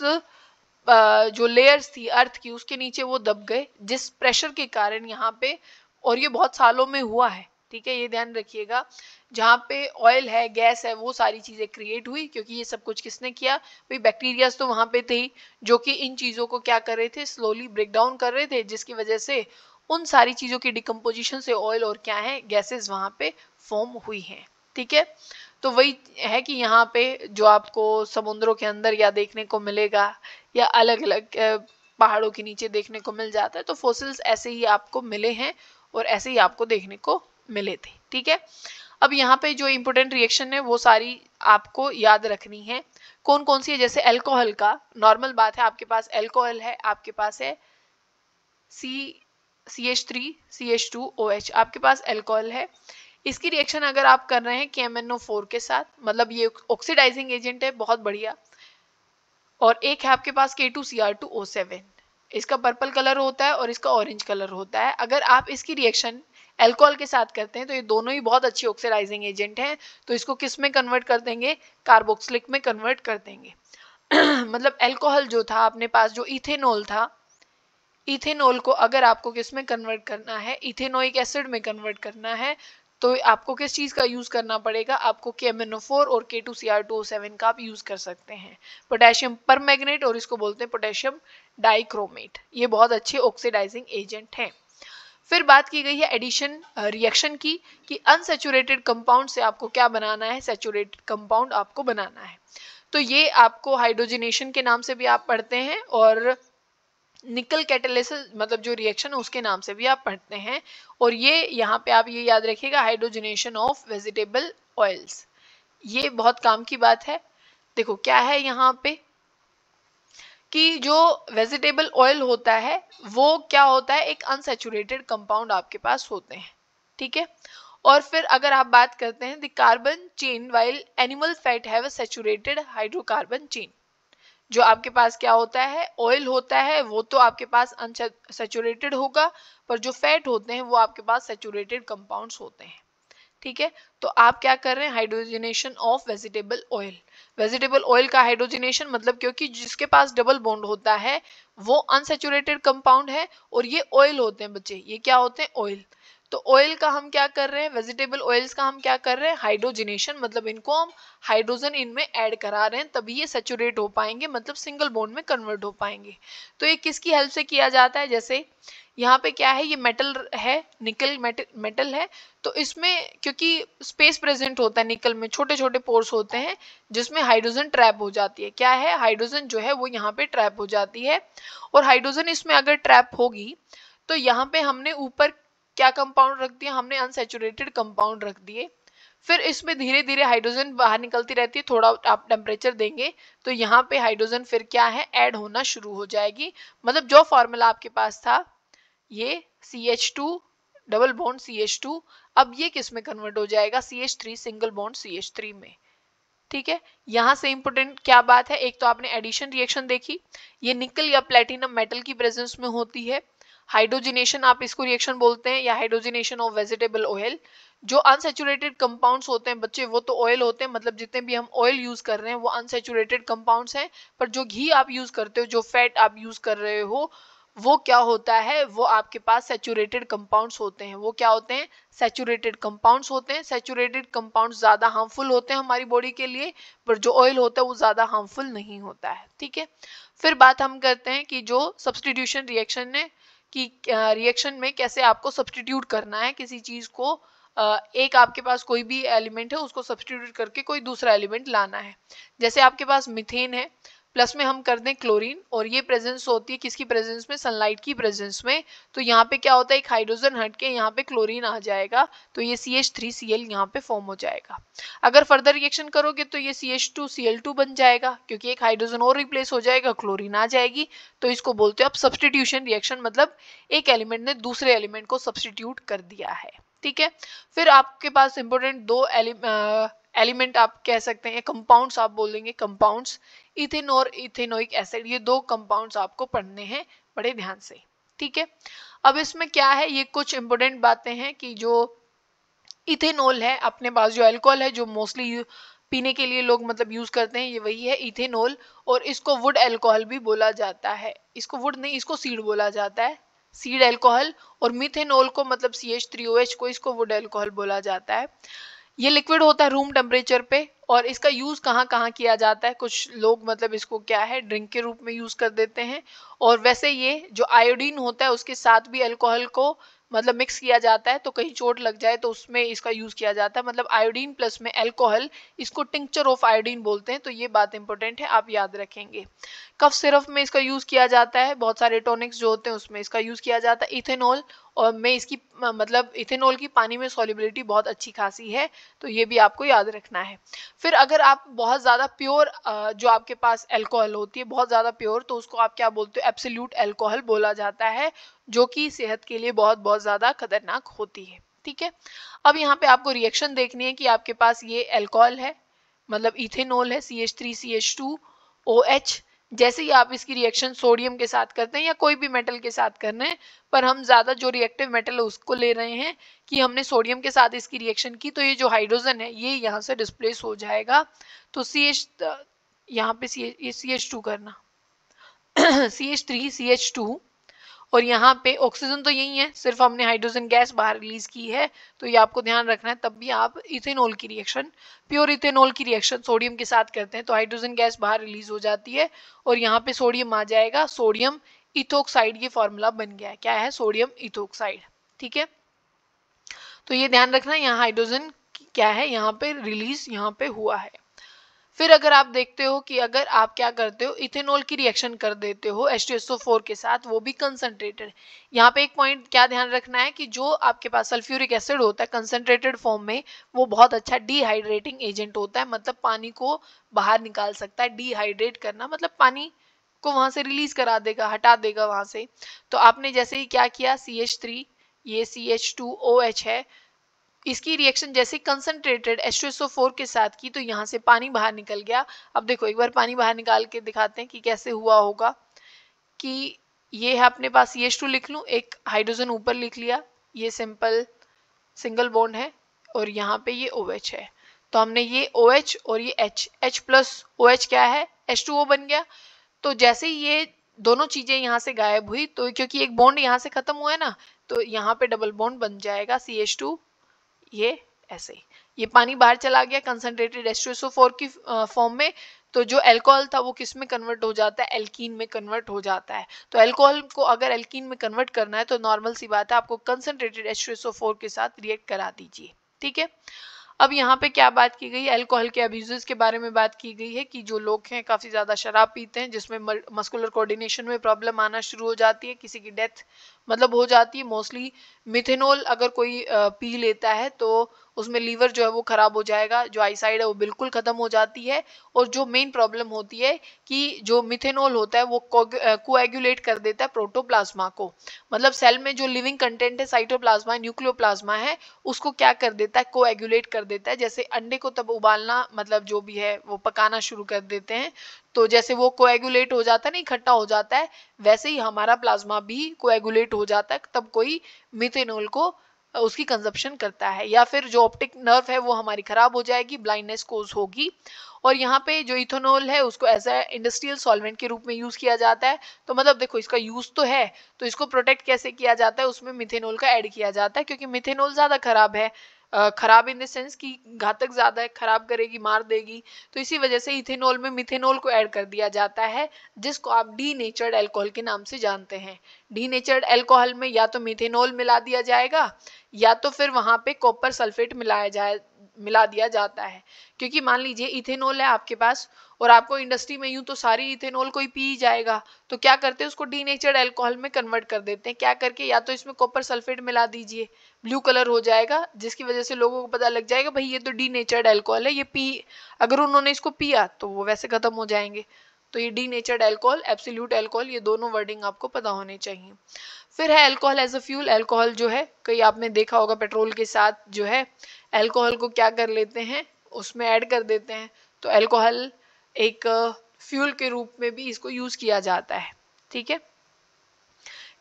जो लेयर्स थी अर्थ की उसके नीचे वो दब गए जिस प्रेशर के कारण यहाँ पे और ये बहुत सालों में हुआ है ठीक है ये ध्यान रखिएगा जहाँ पे ऑयल है गैस है वो सारी चीज़ें क्रिएट हुई क्योंकि ये सब कुछ किसने किया भाई बैक्टीरियाज तो वहाँ पे थे जो कि इन चीज़ों को क्या कर रहे थे स्लोली ब्रेक डाउन कर रहे थे जिसकी वजह से उन सारी चीज़ों की डिकम्पोजिशन से ऑयल और क्या है गैसेज वहाँ पे फॉर्म हुई हैं ठीक है तो वही है कि यहाँ पे जो आपको समुद्रों के अंदर या देखने को मिलेगा या अलग अलग पहाड़ों के नीचे देखने को मिल जाता है तो फोसिल्स ऐसे ही आपको मिले हैं और ऐसे ही आपको देखने को मिले थे ठीक है अब यहाँ पे जो इम्पोर्टेंट रिएक्शन है वो सारी आपको याद रखनी है कौन कौन सी है जैसे एल्कोहल का नॉर्मल बात है आपके पास एल्कोहल है आपके पास है C C H three C H two O H आपके पास एल्कोहल है इसकी रिएक्शन अगर आप कर रहे हैं के एम एन ओ फोर के साथ मतलब ये ऑक्सीडाइजिंग एजेंट है बहुत बढ़िया और एक है आपके पास K two C R two O seven इसका पर्पल कलर होता है और इसका ऑरेंज कलर होता है अगर आप इसकी रिएक्शन एल्कोहल के साथ करते हैं तो ये दोनों ही बहुत अच्छी ऑक्सीडाइजिंग एजेंट हैं तो इसको किस में कन्वर्ट कर देंगे कार्बोक्सिलिक में कन्वर्ट कर देंगे [clears throat] मतलब एल्कोहल जो था अपने पास जो इथेनॉल था इथेनॉल को अगर आपको किस में कन्वर्ट करना है इथेनोइक एसिड में कन्वर्ट करना है तो आपको किस चीज़ का यूज़ करना पड़ेगा आपको के और के का आप यूज़ कर सकते हैं पोटेशियम पर और इसको बोलते हैं पोटेशियम डाइक्रोमेट ये बहुत अच्छे ऑक्सीडाइजिंग एजेंट हैं फिर बात की गई है एडिशन रिएक्शन की कि अनसेचुरेटेड कंपाउंड से आपको क्या बनाना है सेचुरेटेड कंपाउंड आपको बनाना है तो ये आपको हाइड्रोजनेशन के नाम से भी आप पढ़ते हैं और निकल कैटलिस मतलब जो रिएक्शन है उसके नाम से भी आप पढ़ते हैं और ये यहाँ पे आप ये याद रखिएगा हाइड्रोजनेशन ऑफ वेजिटेबल ऑयल्स ये बहुत काम की बात है देखो क्या है यहाँ पे कि जो वेजिटेबल ऑयल होता है वो क्या होता है एक अनसेचुरेटेड कंपाउंड आपके पास होते हैं ठीक है और फिर अगर आप बात करते हैं the carbon chain while animal fat have saturated hydrocarbon chain जो आपके पास क्या होता है ऑयल होता है वो तो आपके पास अनसेचुरेटेड होगा पर जो फैट होते हैं वो आपके पास सेचुरेटेड कंपाउंड्स होते हैं ठीक है तो आप क्या कर रहे हैं hydrogenation of vegetable oil vegetable oil का हाइड्रोजिनेशन मतलब क्योंकि जिसके पास डबल बॉन्ड होता है वो अनसेचुरेटेड कंपाउंड है और ये ऑयल होते हैं बच्चे ये क्या होते हैं ऑयल तो ऑयल का हम क्या कर रहे हैं वेजिटेबल ऑयल्स का हम क्या कर रहे हैं हाइड्रोजिनेशन मतलब इनको हम हाइड्रोजन इनमें ऐड करा रहे हैं तभी ये सेचुरेट हो पाएंगे मतलब सिंगल बोन्ड में कन्वर्ट हो पाएंगे तो ये किसकी हेल्प से किया जाता है जैसे यहाँ पे क्या है ये मेटल है निकल मेटल है तो इसमें क्योंकि स्पेस प्रेजेंट होता है निकल में छोटे छोटे पोर्स होते हैं जिसमें हाइड्रोजन ट्रैप हो जाती है क्या है हाइड्रोजन जो है वो यहाँ पे ट्रैप हो जाती है और हाइड्रोजन इसमें अगर ट्रैप होगी तो यहाँ पे हमने ऊपर क्या कंपाउंड रख दिया हमने अनसेचुरेटेड कंपाउंड रख दिए फिर इसमें धीरे धीरे हाइड्रोजन बाहर निकलती रहती है थोड़ा आप टेम्परेचर देंगे तो यहाँ पे हाइड्रोजन फिर क्या है ऐड होना शुरू हो जाएगी मतलब जो फॉर्मूला आपके पास था ये C H two double bond C H two अब ये किस में कन्वर्ट हो जाएगा C H three single bond C H three में ठीक है यहाँ से इम्पोर्टेंट क्या बात है एक तो आपने एडिशन रिएक्शन देखी ये निकल या प्लेटिनम मेटल की प्रेजेंस में होती है हाइड्रोजिनेशन आप इसको रिएक्शन बोलते हैं या हाइड्रोजिनेशन ऑफ वेजिटेबल ऑयल जो अनसेचुरेटेड कंपाउंड्स होते हैं बच्चे वो तो ऑयल होते हैं मतलब जितने भी हम ऑयल यूज़ कर रहे हैं वो अनसेचुरेटेड कंपाउंड्स हैं पर जो घी आप यूज़ करते हो जो फैट आप यूज़ कर रहे हो वो क्या होता है वो आपके पास सेचूरेटेड कंपाउंड्स होते हैं वो क्या होते हैं सेचूरेटेड कंपाउंड्स होते हैं सेचूरेटेड कंपाउंड्स ज़्यादा हार्मफुल होते हैं हमारी बॉडी के लिए पर जो ऑयल होता है वो ज़्यादा हार्मफुल नहीं होता है ठीक है फिर बात हम करते हैं कि जो सब्सटीट्यूशन रिएक्शन ने कि रिएक्शन में कैसे आपको सब्सटीट्यूट करना है किसी चीज़ को एक आपके पास कोई भी एलिमेंट है उसको सब्सटीट्यूट करके कोई दूसरा एलिमेंट लाना है जैसे आपके पास मिथेन है प्लस में हम कर दें क्लोरीन और ये प्रेजेंस होती है किसकी प्रेजेंस में सनलाइट की प्रेजेंस में तो यहाँ पे क्या होता है एक हाइड्रोजन हट के यहाँ पे क्लोरीन आ जाएगा तो ये C H three C L यहाँ पे फॉर्म हो जाएगा अगर फर्दर रिएक्शन करोगे तो ये C H two C L two बन जाएगा क्योंकि एक हाइड्रोजन और रिप्लेस हो जाएगा क्लोरीन आ जाएगी तो इसको बोलते हो आप सब्सटीट्यूशन रिएक्शन मतलब एक एलिमेंट ने दूसरे एलिमेंट को सब्सटीट्यूट कर दिया है ठीक है फिर आपके पास इंपोर्टेंट दो एलिमेंट एलिमेंट आप कह सकते हैं कंपाउंड्स आप बोल देंगे कंपाउंड्स इथेन और इथेनोइक एसिड ये दो कंपाउंड्स आपको पढ़ने हैं बड़े ध्यान से ठीक है अब इसमें क्या है ये कुछ इंपॉर्टेंट बातें हैं कि जो इथेनॉल है अपने पास जो एल्कोहल है जो मोस्टली पीने के लिए लोग मतलब यूज़ करते हैं ये वही है इथेनॉल और इसको वुड एल्कोहल भी बोला जाता है इसको वुड नहीं इसको सीड बोला जाता है सीड एल्कोहल और मिथेनॉल को मतलब C H three O H को इसको वुड एल्कोहल बोला जाता है ये लिक्विड होता है रूम टेम्परेचर पे और इसका यूज़ कहाँ कहाँ किया जाता है कुछ लोग मतलब इसको क्या है ड्रिंक के रूप में यूज़ कर देते हैं और वैसे ये जो आयोडीन होता है उसके साथ भी अल्कोहल को मतलब मिक्स किया जाता है तो कहीं चोट लग जाए तो उसमें इसका यूज़ किया जाता है मतलब आयोडीन प्लस में अल्कोहल इसको टिंक्चर ऑफ आयोडीन बोलते हैं तो ये बात इंपॉर्टेंट है आप याद रखेंगे कफ सिरप में इसका यूज़ किया जाता है बहुत सारे टॉनिक्स जो होते हैं उसमें इसका यूज़ किया जाता है इथेनॉल और मैं इसकी मतलब इथेनॉल की पानी में सॉलिबिलिटी बहुत अच्छी खासी है तो ये भी आपको याद रखना है फिर अगर आप बहुत ज़्यादा प्योर जो आपके पास एल्कोहल होती है बहुत ज़्यादा प्योर तो उसको आप क्या बोलते हो एब्सोल्यूट एल्कोहल बोला जाता है जो कि सेहत के लिए बहुत बहुत ज़्यादा खतरनाक होती है ठीक है अब यहाँ पर आपको रिएक्शन देखनी है कि आपके पास ये एल्कोहल है मतलब इथेनॉल है C H three C H two O H जैसे ही आप इसकी रिएक्शन सोडियम के साथ करते हैं या कोई भी मेटल के साथ कर रहे हैं पर हम ज़्यादा जो रिएक्टिव मेटल है उसको ले रहे हैं कि हमने सोडियम के साथ इसकी रिएक्शन की तो ये जो हाइड्रोजन है ये यहाँ से डिस्प्लेस हो जाएगा तो सी एच यहाँ पे C H C H two करना C H three C H two और यहाँ पे ऑक्सीजन तो यही है सिर्फ हमने हाइड्रोजन गैस बाहर रिलीज की है तो ये आपको ध्यान रखना है तब भी आप इथेनॉल की रिएक्शन प्योर इथेनॉल की रिएक्शन सोडियम के साथ करते हैं तो हाइड्रोजन गैस बाहर रिलीज हो जाती है और यहाँ पे सोडियम आ जाएगा सोडियम इथोक्साइड ये फॉर्मूला बन गया है क्या है सोडियम इथोक्साइड ठीक है तो ये ध्यान रखना यहाँ हाइड्रोजन क्या है यहाँ पे रिलीज यहाँ पे हुआ है फिर अगर आप देखते हो कि अगर आप क्या करते हो इथेनॉल की रिएक्शन कर देते हो फोर के साथ वो भी कंसनट्रेटेड यहाँ पे एक पॉइंट क्या ध्यान रखना है कि जो आपके पास सल्फ्यूरिक एसिड होता है कंसनट्रेटेड फॉर्म में वो बहुत अच्छा डिहाइड्रेटिंग एजेंट होता है मतलब पानी को बाहर निकाल सकता है डिहाइड्रेट करना मतलब पानी को वहाँ से रिलीज करा देगा हटा देगा वहाँ से तो आपने जैसे ही क्या किया सी एच थ्री ये C H two O H है इसकी रिएक्शन जैसे कंसनट्रेटेड फोर के साथ की तो यहाँ से पानी बाहर निकल गया अब देखो एक बार पानी बाहर निकाल के दिखाते हैं कि कैसे हुआ होगा कि ये है अपने पास ये टू लिख लूँ एक हाइड्रोजन ऊपर लिख लिया ये सिंपल सिंगल बॉन्ड है और यहाँ पे ये ओ OH है तो हमने ये ओ OH और ये H H plus O H क्या है ओ बन गया तो जैसे ही ये दोनों चीज़ें यहाँ से गायब हुई तो क्योंकि एक बॉन्ड यहाँ से ख़त्म हुआ है ना तो यहाँ पे डबल बॉन्ड बन जाएगा सी एच टू ये ऐसे ये पानी बाहर चला गया कंसनट्रेटेड फोर की फॉर्म में तो जो अल्कोहल था वो किस में कन्वर्ट हो जाता है एल्कीन में कन्वर्ट हो जाता है तो अल्कोहल को अगर एल्कीन में कन्वर्ट करना है तो नॉर्मल सी बात है आपको कंसनट्रेटेड फोर के साथ रिएक्ट करा दीजिए ठीक है अब यहाँ पे क्या बात की गई अल्कोहल के अब्यूज के बारे में बात की गई है कि जो लोग हैं काफ़ी ज़्यादा शराब पीते हैं जिसमें मस्कुलर कोऑर्डिनेशन में प्रॉब्लम आना शुरू हो जाती है किसी की डेथ मतलब हो जाती है मोस्टली मिथेनॉल अगर कोई पी लेता है तो उसमें लीवर जो है वो ख़राब हो जाएगा जो आई साइड है वो बिल्कुल ख़त्म हो जाती है और जो मेन प्रॉब्लम होती है कि जो मिथेनॉल होता है वो कोएगुलेट कर देता है प्रोटोप्लाज्मा को मतलब सेल में जो लिविंग कंटेंट है साइटोप्लाज्मा न्यूक्लियोप्लाज्मा है उसको क्या कर देता है कोएगुलेट कर देता है जैसे अंडे को तब उबालना मतलब जो भी है वो पकाना शुरू कर देते हैं तो जैसे वो कोएगुलेट हो जाता है ना इकट्ठा हो जाता है वैसे ही हमारा प्लाज्मा भी कोएगुलेट हो जाता है तब कोई मिथेनॉल को उसकी कंजप्शन करता है या फिर जो ऑप्टिक नर्व है वो हमारी ख़राब हो जाएगी ब्लाइंडनेस कोज होगी और यहाँ पे जो इथोनॉल है उसको एज ए इंडस्ट्रियल सॉल्वेंट के रूप में यूज़ किया जाता है तो मतलब देखो इसका यूज़ तो है तो इसको प्रोटेक्ट कैसे किया जाता है उसमें मिथेनॉल का ऐड किया जाता है क्योंकि मिथेनॉल ज़्यादा ख़राब है ख़राब इन द सेंस कि घातक ज़्यादा है ख़राब करेगी मार देगी तो इसी वजह से इथेनॉल में मिथेनॉल को ऐड कर दिया जाता है जिसको आप डी नेचर्ड एल्कोहल के नाम से जानते हैं डी नेचर्ड एल्कोहल में या तो मिथेनॉल मिला दिया जाएगा या तो फिर वहाँ पे कॉपर सल्फेट मिलाया जाए मिला दिया जाता है क्योंकि मान लीजिए इथेनॉल है आपके पास और आपको इंडस्ट्री में यूँ तो सारी इथेनॉल कोई पी ही जाएगा तो क्या करते हैं उसको डी नेचर्ड एल्कोहल में कन्वर्ट कर देते हैं क्या करके या तो इसमें कॉपर सल्फेट मिला दीजिए ब्लू कलर हो जाएगा जिसकी वजह से लोगों को पता लग जाएगा भाई ये तो डी नेचर्ड एल्कोहल है ये पी अगर उन्होंने इसको पिया तो वो वैसे ख़त्म हो जाएंगे तो ये denatured alcohol absolute alcohol ये दोनों वर्डिंग आपको पता होने चाहिए फिर है alcohol as a fuel alcohol जो है कई आपने देखा होगा पेट्रोल के साथ जो है एल्कोहल को क्या कर लेते हैं उसमें ऐड कर देते हैं तो एल्कोहल एक फ्यूल के रूप में भी इसको यूज़ किया जाता है ठीक है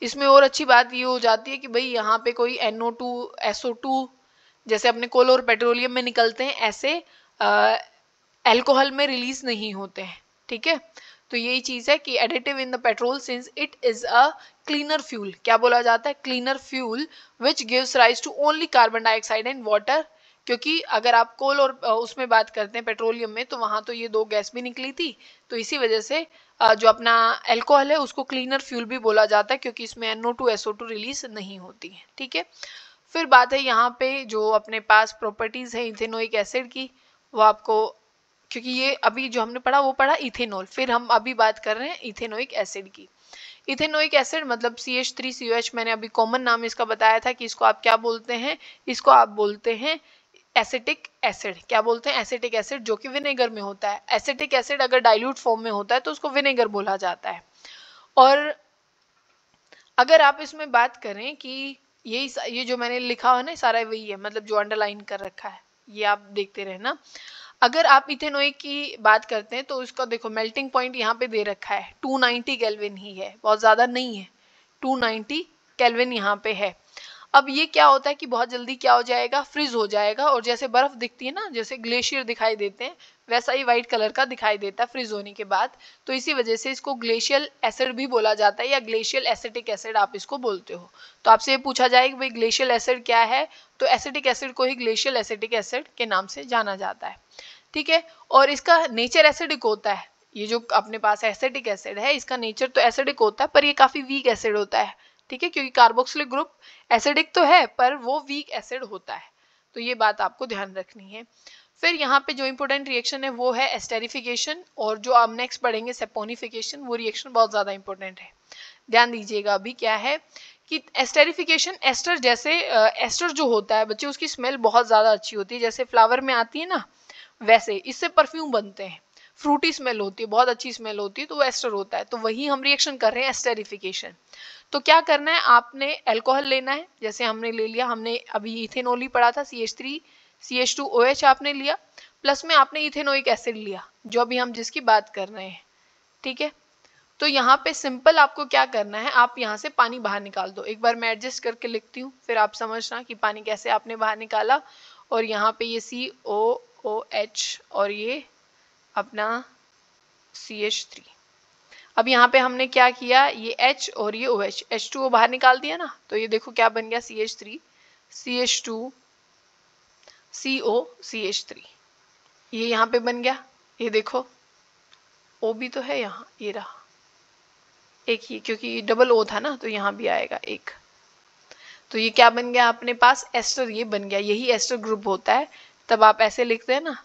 इसमें और अच्छी बात ये हो जाती है कि भाई यहाँ पे कोई N O two S O two जैसे अपने कोल और पेट्रोलियम में निकलते हैं ऐसे एल्कोहल में रिलीज नहीं होते हैं ठीक है तो यही चीज़ है कि additive in the petrol since it is a cleaner fuel क्या बोला जाता है cleaner fuel which gives rise to only carbon dioxide and water क्योंकि अगर आप कोल और उसमें बात करते हैं पेट्रोलियम में तो वहाँ तो ये दो गैस भी निकली थी तो इसी वजह से जो अपना एल्कोहल है उसको क्लीनर फ्यूल भी बोला जाता है क्योंकि इसमें NO two SO two release नहीं होती है ठीक है फिर बात है यहाँ पे जो अपने पास प्रॉपर्टीज़ है इथेनोइक एसिड की वो आपको क्योंकि ये अभी जो हमने पढ़ा वो पढ़ा इथेनॉल फिर हम अभी बात कर रहे हैं इथेनोइक एसिड की इथेनोइक एसिड मतलब C H three C H मैंने अभी कॉमन नाम इसका बताया था कि इसको आप क्या बोलते हैं इसको आप बोलते हैं एसिटिक एसिड क्या बोलते हैं एसिटिक एसिड जो कि विनेगर में होता है एसिटिक एसिड अगर डाइल्यूट फॉर्म में होता है तो उसको विनेगर बोला जाता है और अगर आप इसमें बात करें कि यही ये जो मैंने लिखा है ना सारा वही है मतलब जो अंडरलाइन कर रखा है ये आप देखते रहना अगर आप इथेनोइक की बात करते हैं तो उसका देखो मेल्टिंग पॉइंट यहाँ पे दे रखा है 290 केल्विन ही है बहुत ज़्यादा नहीं है 290 केल्विन यहाँ पे है अब ये क्या होता है कि बहुत जल्दी क्या हो जाएगा फ्रिज हो जाएगा और जैसे बर्फ़ दिखती है ना जैसे ग्लेशियर दिखाई देते हैं वैसा ही वाइट कलर का दिखाई देता है फ्रिज होने के बाद तो इसी वजह से इसको ग्लेशियल एसिड भी बोला जाता है या ग्लेशियल एसिटिक एसिड आप इसको बोलते हो तो आपसे ये पूछा जाए कि भाई ग्लेशियल एसिड क्या है तो एसिटिक एसिड को ही ग्लेशियल एसिटिक एसिड के नाम से जाना जाता है ठीक है और इसका नेचर एसिडिक होता है ये जो अपने पास एसिटिक एसिड है इसका नेचर तो एसिडिक होता है पर ये काफ़ी वीक एसिड होता है ठीक है क्योंकि कार्बोक्सिलिक ग्रुप एसिडिक तो है पर वो वीक एसिड होता है तो ये बात आपको ध्यान रखनी है फिर यहाँ पे जो इम्पोर्टेंट रिएक्शन है वो है एस्टेरिफिकेशन और जो आप नेक्स्ट पढ़ेंगे सेपोनिफिकेशन वो रिएक्शन बहुत ज़्यादा इम्पोर्टेंट है ध्यान दीजिएगा अभी क्या है कि एस्टेरिफिकेशन एस्टर जैसे एस्टर जो होता है बच्चे उसकी स्मेल बहुत ज़्यादा अच्छी होती है जैसे फ्लावर में आती है ना वैसे इससे परफ्यूम बनते हैं फ्रूटी स्मेल होती है बहुत अच्छी स्मेल होती है तो वो एस्टर होता है तो वही हम रिएक्शन कर रहे हैं एस्टेरिफिकेशन तो क्या करना है आपने एल्कोहल लेना है जैसे हमने ले लिया हमने अभी इथेनॉल ही पढ़ा था C H three C H two O H आपने लिया प्लस में आपने इथेनोइक एसिड लिया जो अभी हम जिसकी बात कर रहे हैं ठीक है तो यहाँ पे सिंपल आपको क्या करना है आप यहाँ से पानी बाहर निकाल दो एक बार मैं एडजस्ट करके लिखती हूँ फिर आप समझना कि पानी कैसे आपने बाहर निकाला और यहाँ पे ये सी ओ ओ एच और ये अपना सी एच थ्री अब यहाँ पे हमने क्या किया ये H और ये OH H2O बाहर निकाल दिया ना तो ये देखो क्या बन गया CH3 CH2 CO CH3 ये यहाँ पे बन गया ये देखो ओ भी तो है यहाँ ये रहा एक ही क्योंकि डबल ओ था ना तो यहाँ भी आएगा एक तो ये क्या बन गया अपने पास एस्टर ये बन गया यही एस्टर ग्रुप होता है तब आप ऐसे लिखते हैं ना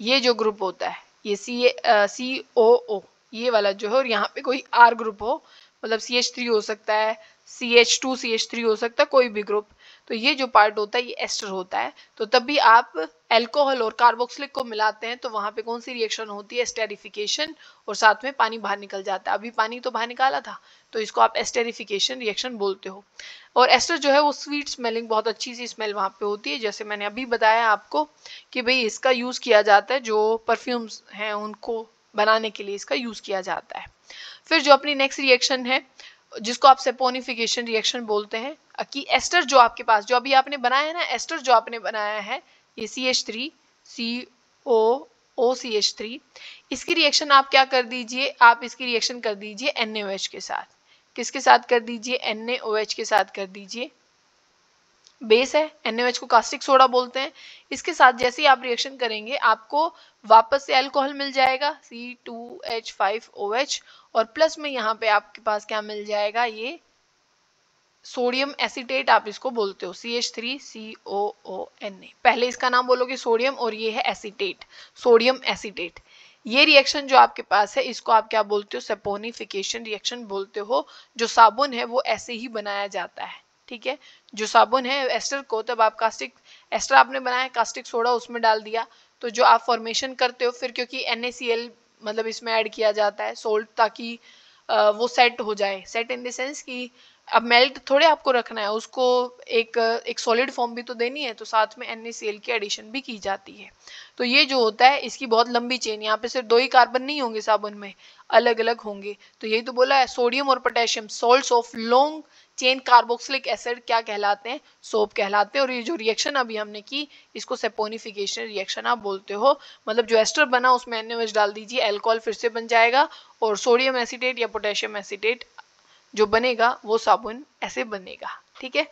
ये जो ग्रुप होता है ये सी सी ओ ओ ये वाला जो है और यहाँ पे कोई आर ग्रुप हो मतलब सी एच थ्री हो सकता है C H two C H three हो सकता है कोई भी ग्रुप तो ये जो पार्ट होता है ये एस्टर होता है तो तब भी आप एल्कोहल और कार्बोक्सिलिक को मिलाते हैं तो वहाँ पे कौन सी रिएक्शन होती है एस्टेरिफिकेशन और साथ में पानी बाहर निकल जाता है अभी पानी तो बाहर निकाला था तो इसको आप एस्टेरिफिकेशन रिएक्शन बोलते हो और एस्टर जो है वो स्वीट स्मेलिंग बहुत अच्छी सी स्मेल वहाँ पे होती है जैसे मैंने अभी बताया आपको कि भाई इसका यूज़ किया जाता है जो परफ्यूम्स हैं उनको बनाने के लिए इसका यूज़ किया जाता है फिर जो अपनी नेक्स्ट रिएक्शन है जिसको आप सेपोनिफिकेशन रिएक्शन बोलते हैं कि एस्टर जो आपके पास जो अभी आपने बनाया है ना एस्टर जो आपने बनाया है ये C H three C O O C H three इसकी रिएक्शन आप क्या कर दीजिए आप इसकी रिएक्शन कर दीजिए एन एच के साथ किसके साथ कर दीजिए एन एच के साथ कर दीजिए बेस है एन को कास्टिक सोडा बोलते हैं इसके साथ जैसे ही आप रिएक्शन करेंगे आपको वापस से अल्कोहल मिल जाएगा C two H five O H और प्लस में यहाँ पे आपके पास क्या मिल जाएगा ये सोडियम एसिटेट आप इसको बोलते हो C H three C O O N A पहले इसका नाम बोलोगे सोडियम और ये है एसिटेट सोडियम एसिटेट ये रिएक्शन जो आपके पास है इसको आप क्या बोलते हो सेपोनिफिकेशन रिएक्शन बोलते हो जो साबुन है वो ऐसे ही बनाया जाता है ठीक है जो साबुन है एस्टर को तब आप कास्टिक एस्टर आपने बनाया कास्टिक सोडा उसमें डाल दिया तो जो आप फॉर्मेशन करते हो फिर क्योंकि एन मतलब इसमें ऐड किया जाता है सोल्ट ताकि वो सेट हो जाए सेट इन देंस कि अब मेल्ट थोड़े आपको रखना है उसको एक एक सॉलिड फॉर्म भी तो देनी है तो साथ में एन की एडिशन भी की जाती है तो ये जो होता है इसकी बहुत लंबी चेन यहाँ पे सिर्फ दो ही कार्बन नहीं होंगे साबुन में अलग अलग होंगे तो यही तो बोला है सोडियम और potassium salt of long chain carboxylic acid क्या कहलाते हैं सोप कहलाते हैं और ये जो रिएक्शन अभी हमने की इसको सेपोनिफिकेशन रिएक्शन आप बोलते हो मतलब जो एस्टर बना उसमें एच डाल दीजिए एल्कोहल फिर से बन जाएगा और सोडियम एसिडेट या पोटेशियम एसिडेट जो बनेगा वो साबुन ऐसे बनेगा ठीक है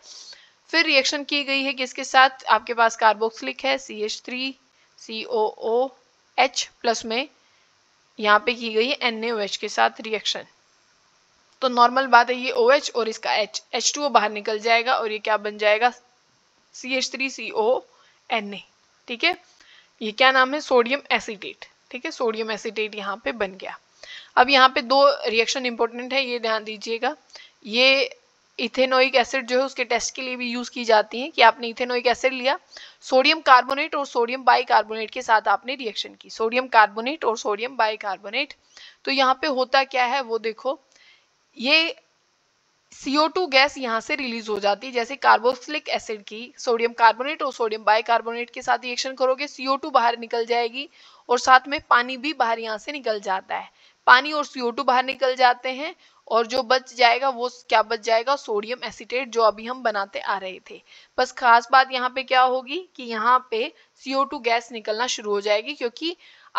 फिर रिएक्शन की गई है किसके साथ आपके पास कार्बोक्सिलिक है C H three C O O H plus में यहाँ पे की गई है एन के साथ रिएक्शन तो नॉर्मल बात है ये ओ OH और इसका एच एच टू बाहर निकल जाएगा और ये क्या बन जाएगा C H three C O N A ठीक है ये क्या नाम है सोडियम एसीटेट ठीक है सोडियम एसीटेट यहाँ पे बन गया अब यहाँ पे दो रिएक्शन इंपॉर्टेंट है ये ध्यान दीजिएगा ये इथेनोइक एसिड जो है उसके टेस्ट के लिए भी यूज़ की जाती हैं कि आपने इथेनोइक एसिड लिया सोडियम कार्बोनेट और सोडियम बाइकार्बोनेट के साथ आपने रिएक्शन की सोडियम कार्बोनेट और सोडियम बाइकार्बोनेट तो यहाँ पे होता क्या है वो देखो ये CO2 गैस यहाँ से रिलीज हो जाती है जैसे कार्बोक्सिलिक एसिड की सोडियम कार्बोनेट और सोडियम बाइकार्बोनेट के साथ रिएक्शन करोगे CO2 बाहर निकल जाएगी और साथ में पानी भी बाहर यहाँ से निकल जाता है पानी और CO2 बाहर निकल जाते हैं और जो बच जाएगा वो क्या बच जाएगा सोडियम एसिटेट जो अभी हम बनाते आ रहे थे बस खास बात यहाँ पे क्या होगी कि यहाँ पे CO2 गैस निकलना शुरू हो जाएगी क्योंकि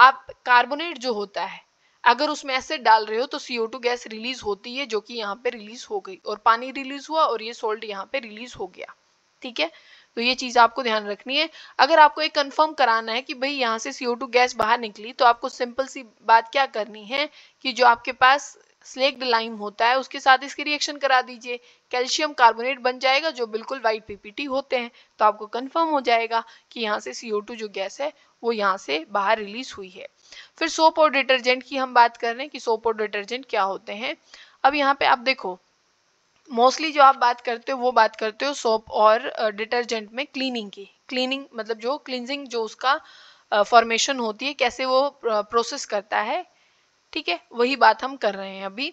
आप कार्बोनेट जो होता है अगर उसमें एसिड डाल रहे हो तो सी गैस रिलीज होती है जो कि यहाँ पे रिलीज हो गई और पानी रिलीज हुआ और ये सोल्ट यहाँ पे रिलीज हो गया ठीक है तो ये चीज़ आपको ध्यान रखनी है अगर आपको एक कंफर्म कराना है कि भाई यहाँ से सी गैस बाहर निकली तो आपको सिंपल सी बात क्या करनी है कि जो आपके पास स्लेक्ड लाइम होता है उसके साथ इसकी रिएक्शन करा दीजिए कैल्शियम कार्बोनेट बन जाएगा जो बिल्कुल वाइट पीपीटी होते हैं तो आपको कंफर्म हो जाएगा कि यहाँ से सीओ जो गैस है वो यहाँ से बाहर रिलीज हुई है फिर सोप और डिटर्जेंट की हम बात कर रहे हैं कि सोप और डिटर्जेंट क्या होते हैं अब यहाँ पे आप देखो मोस्टली जो आप बात करते हो वो बात करते हो सोप और डिटर्जेंट में क्लीनिंग की क्लीनिंग मतलब जो क्लिनजिंग जो उसका फॉर्मेशन होती है कैसे वो प्रोसेस करता है ठीक है वही बात हम कर रहे हैं अभी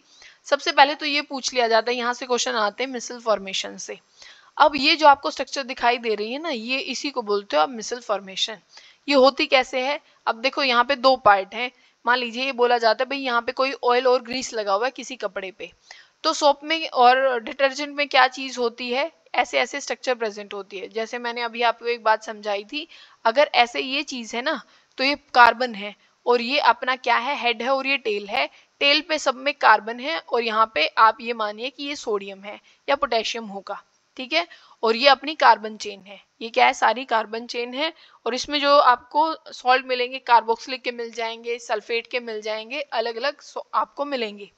सबसे पहले तो ये पूछ लिया जाता है यहाँ से क्वेश्चन आते हैं मिसल फॉर्मेशन से अब ये जो आपको स्ट्रक्चर दिखाई दे रही है ना ये इसी को बोलते हो आप मिसल फॉर्मेशन ये होती कैसे है अब देखो यहाँ पे दो पार्ट हैं मान लीजिए ये बोला जाता है भाई यहाँ पे कोई ऑयल और ग्रीस लगा हुआ है किसी कपड़े पे तो सोप में और डिटर्जेंट में क्या चीज़ होती है ऐसे ऐसे स्ट्रक्चर प्रेजेंट होती है जैसे मैंने अभी आपको एक बात समझाई थी अगर ऐसे ये चीज़ है ना तो ये कार्बन है और ये अपना क्या है हेड है और ये टेल है टेल पे सब में कार्बन है और यहाँ पे आप ये मानिए कि ये सोडियम है या पोटेशियम होगा ठीक है और ये अपनी कार्बन चेन है ये क्या है सारी कार्बन चेन है और इसमें जो आपको सॉल्ट मिलेंगे कार्बोक्सिलिक के मिल जाएंगे सल्फेट के मिल जाएंगे अलग अलग आपको मिलेंगे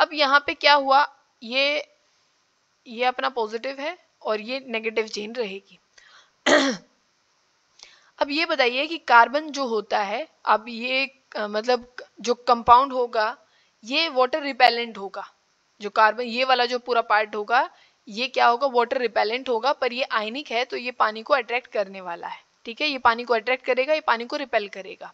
अब यहाँ पे क्या हुआ ये ये अपना पॉजिटिव है और ये नेगेटिव चेन रहेगी [clears throat] अब ये बताइए कि कार्बन जो होता है अब ये मतलब जो कंपाउंड होगा ये वाटर रिपेलेंट होगा जो कार्बन ये वाला जो पूरा पार्ट होगा ये क्या होगा वाटर रिपेलेंट होगा पर ये आयनिक है तो ये पानी को अट्रैक्ट करने वाला है ठीक है ये पानी को अट्रैक्ट करेगा ये पानी को रिपेल करेगा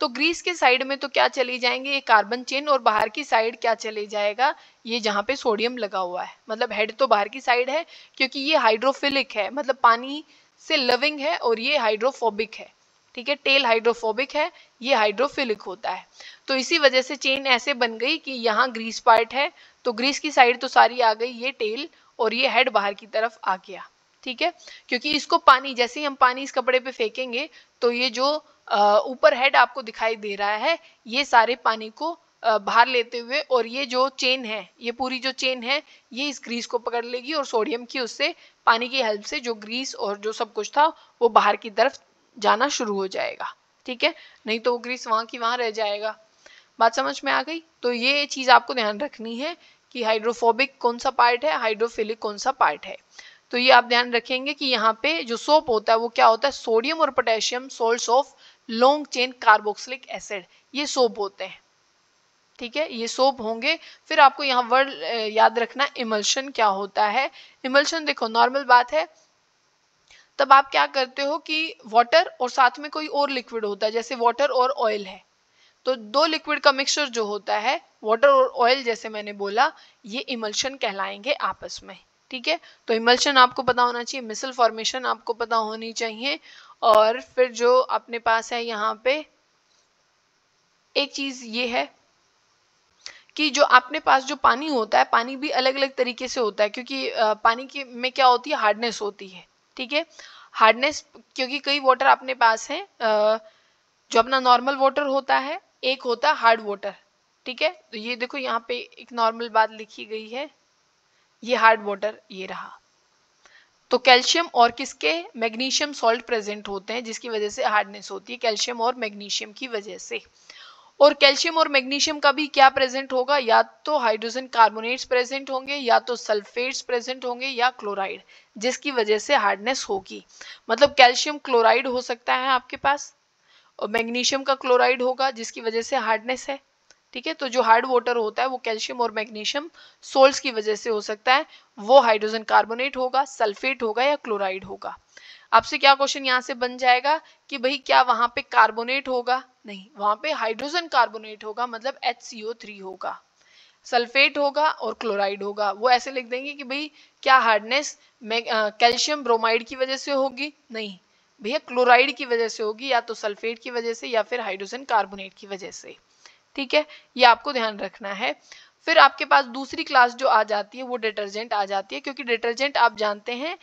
तो ग्रीस के साइड में तो क्या चले जाएंगे ये कार्बन चेन और बाहर की साइड क्या चले जाएगा ये जहाँ पे सोडियम लगा हुआ है मतलब हेड तो बाहर की साइड है क्योंकि ये हाइड्रोफिलिक है मतलब पानी से लविंग है और ये हाइड्रोफोबिक है ठीक है टेल हाइड्रोफोबिक है ये हाइड्रोफिलिक होता है तो इसी वजह से चेन ऐसे बन गई कि यहाँ ग्रीस पार्ट है तो ग्रीस की साइड तो सारी आ गई ये टेल और ये हेड बाहर की तरफ आ गया ठीक है क्योंकि इसको पानी जैसे ही हम पानी इस कपड़े पे फेंकेंगे तो ये जो ऊपर हेड आपको दिखाई दे रहा है ये सारे पानी को बाहर लेते हुए और ये जो चेन है ये पूरी जो चेन है ये इस ग्रीस को पकड़ लेगी और सोडियम की उससे पानी की हेल्प से जो ग्रीस और जो सब कुछ था वो बाहर की तरफ जाना शुरू हो जाएगा ठीक है नहीं तो वो ग्रीस वहाँ की वहाँ रह जाएगा बात समझ में आ गई तो ये चीज़ आपको ध्यान रखनी है कि हाइड्रोफोबिक कौन सा पार्ट है हाइड्रोफिलिक कौन सा पार्ट है तो ये आप ध्यान रखेंगे कि यहाँ पे जो सोप होता है वो क्या होता है सोडियम और potassium salt of long chain carboxylic acid ये सोप होते हैं ठीक है ये सोप होंगे फिर आपको यहाँ वर्ड याद रखना इमल्शन क्या होता है इमल्शन देखो नॉर्मल बात है तब आप क्या करते हो कि वाटर और साथ में कोई और लिक्विड होता है जैसे वाटर और ऑयल है तो दो लिक्विड का मिक्सचर जो होता है वाटर और ऑयल जैसे मैंने बोला ये इमल्शन कहलाएंगे आपस में ठीक है तो इमल्शन आपको पता होना चाहिए मिसल फॉर्मेशन आपको पता होनी चाहिए और फिर जो अपने पास है यहाँ पे एक चीज़ ये है कि जो अपने पास जो पानी होता है पानी भी अलग अलग तरीके से होता है क्योंकि पानी की में क्या होती है हार्डनेस होती है ठीक है हार्डनेस क्योंकि कई वाटर अपने पास है जो अपना नॉर्मल वाटर होता है एक होता है हार्ड वाटर ठीक है तो ये देखो यहाँ पे एक नॉर्मल बात लिखी गई है ये हार्ड वाटर ये रहा तो कैल्शियम और किसके मैग्नीशियम सॉल्ट प्रेजेंट होते हैं जिसकी वजह से हार्डनेस होती है कैल्शियम और मैग्नीशियम की वजह से और कैल्शियम और मैग्नीशियम का भी क्या प्रेजेंट होगा या तो हाइड्रोजन कार्बोनेट्स प्रेजेंट होंगे या तो सल्फेट्स प्रेजेंट होंगे या क्लोराइड जिसकी वजह से हार्डनेस होगी मतलब कैल्शियम क्लोराइड हो सकता है आपके पास और मैग्नीशियम का क्लोराइड होगा जिसकी वजह से हार्डनेस है ठीक है तो जो हार्ड वाटर होता है वो कैल्शियम और मैग्नीशियम सोल्ट की वजह से हो सकता है वो हाइड्रोजन कार्बोनेट होगा सल्फेट होगा या क्लोराइड होगा आपसे क्या क्वेश्चन यहाँ से बन जाएगा कि भाई क्या वहां पे कार्बोनेट होगा नहीं वहां पे हाइड्रोजन कार्बोनेट होगा मतलब एच होगा सल्फेट होगा और क्लोराइड होगा वो ऐसे लिख देंगे कि भाई क्या हार्डनेस कैल्शियम ब्रोमाइड की वजह से होगी नहीं भैया क्लोराइड की वजह से होगी या तो सल्फेट की वजह से या फिर हाइड्रोजन कार्बोनेट की वजह से ठीक है ये आपको ध्यान रखना है फिर आपके पास दूसरी क्लास जो आ जाती है वो डिटर्जेंट आ जाती है क्योंकि डिटर्जेंट आप जानते हैं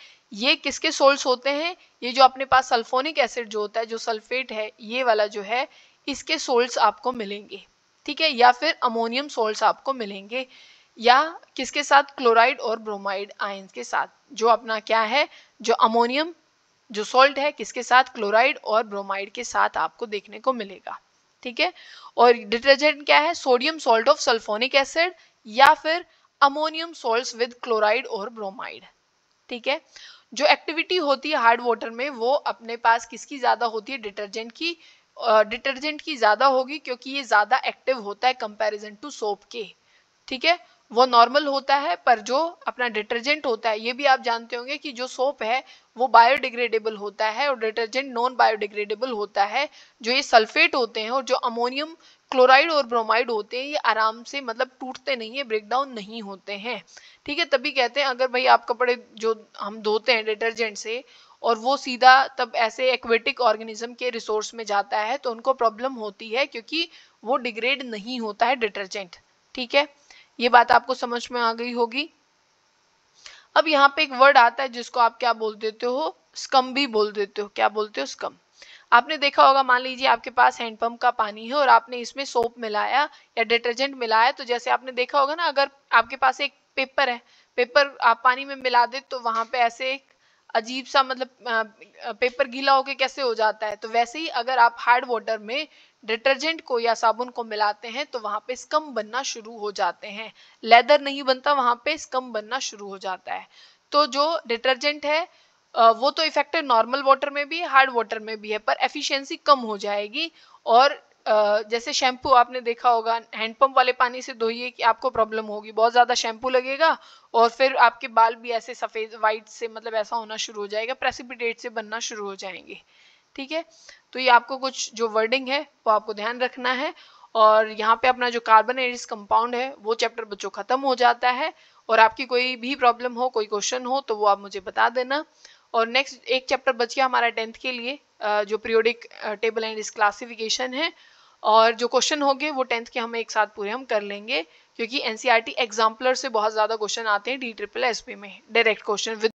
ये किसके सोल्स होते हैं ये जो अपने पास सल्फोनिक एसिड जो होता है जो सल्फेट है ये वाला जो है इसके सोल्स आपको मिलेंगे ठीक है या फिर अमोनियम सोल्ट्स आपको मिलेंगे या किसके साथ क्लोराइड और ब्रोमाइड आयंस के साथ जो अपना क्या है जो अमोनियम जो सोल्ट है किसके साथ क्लोराइड और ब्रोमाइड के साथ आपको देखने को मिलेगा ठीक है और डिटर्जेंट क्या है sodium salt of sulphonic acid या फिर अमोनियम सोल्ट विद क्लोराइड और ब्रोमाइड ठीक है जो एक्टिविटी होती है हार्ड वाटर में वो अपने पास किसकी ज़्यादा होती है डिटर्जेंट की डिटर्जेंट uh, की ज़्यादा होगी क्योंकि ये ज़्यादा एक्टिव होता है कंपैरिजन टू सोप के ठीक है वो नॉर्मल होता है पर जो अपना डिटर्जेंट होता है ये भी आप जानते होंगे कि जो सोप है वो बायोडिग्रेडेबल होता है और डिटर्जेंट नॉन बायोडिग्रेडेबल होता है जो ये सल्फेट होते हैं और जो अमोनियम क्लोराइड और ब्रोमाइड होते हैं ये आराम से मतलब टूटते नहीं है ब्रेकडाउन नहीं होते हैं ठीक है तभी कहते हैं अगर भाई आप कपड़े जो हम धोते हैं डिटर्जेंट से और वो सीधा तब ऐसे एक्वेटिक ऑर्गेनिज्म के रिसोर्स में जाता है तो उनको प्रॉब्लम होती है क्योंकि वो डिग्रेड नहीं होता है डिटर्जेंट ठीक है ये बात आपको समझ में आ गई होगी अब यहाँ पे एक वर्ड आता है जिसको आप क्या बोल देते हो स्कम भी बोल देते हो क्या बोलते हो स्कम आपने देखा होगा मान लीजिए आपके पास हैंडपम्प का पानी है और आपने इसमें सोप मिलाया या डिटर्जेंट मिलाया तो जैसे आपने देखा होगा ना अगर आपके पास एक पेपर है पेपर आप पानी में मिला दे तो वहाँ पे ऐसे एक अजीब सा मतलब पेपर गीला होके कैसे हो जाता है तो वैसे ही अगर आप हार्ड वाटर में डिटर्जेंट को या साबुन को मिलाते हैं तो वहाँ पे स्कम बनना शुरू हो जाते हैं लेदर नहीं बनता वहाँ पे स्कम बनना शुरू हो जाता है तो जो डिटर्जेंट है वो तो इफेक्टिव नॉर्मल वाटर में भी हार्ड वाटर में भी है पर एफिशिएंसी कम हो जाएगी और जैसे शैम्पू आपने देखा होगा हैंडपम्प वाले पानी से धोइए कि आपको प्रॉब्लम होगी बहुत ज़्यादा शैम्पू लगेगा और फिर आपके बाल भी ऐसे सफ़ेद वाइट से मतलब ऐसा होना शुरू हो जाएगा प्रेसिपिटेट से बनना शुरू हो जाएंगे ठीक है तो ये आपको कुछ जो वर्डिंग है वो आपको ध्यान रखना है और यहाँ पे अपना जो कार्बन एरिस कंपाउंड है वो चैप्टर बच्चों ख़त्म हो जाता है और आपकी कोई भी प्रॉब्लम हो कोई क्वेश्चन हो तो वो आप मुझे बता देना और नेक्स्ट एक चैप्टर बच गया हमारा टेंथ के लिए जो पीरियोडिक टेबल एंड क्लासिफिकेशन है और जो क्वेश्चन होंगे वो टेंथ के हमें एक साथ पूरे हम कर लेंगे क्योंकि एन एग्जाम्पलर e से बहुत ज़्यादा क्वेश्चन आते हैं डी ट्रिपल एस में डायरेक्ट क्वेश्चन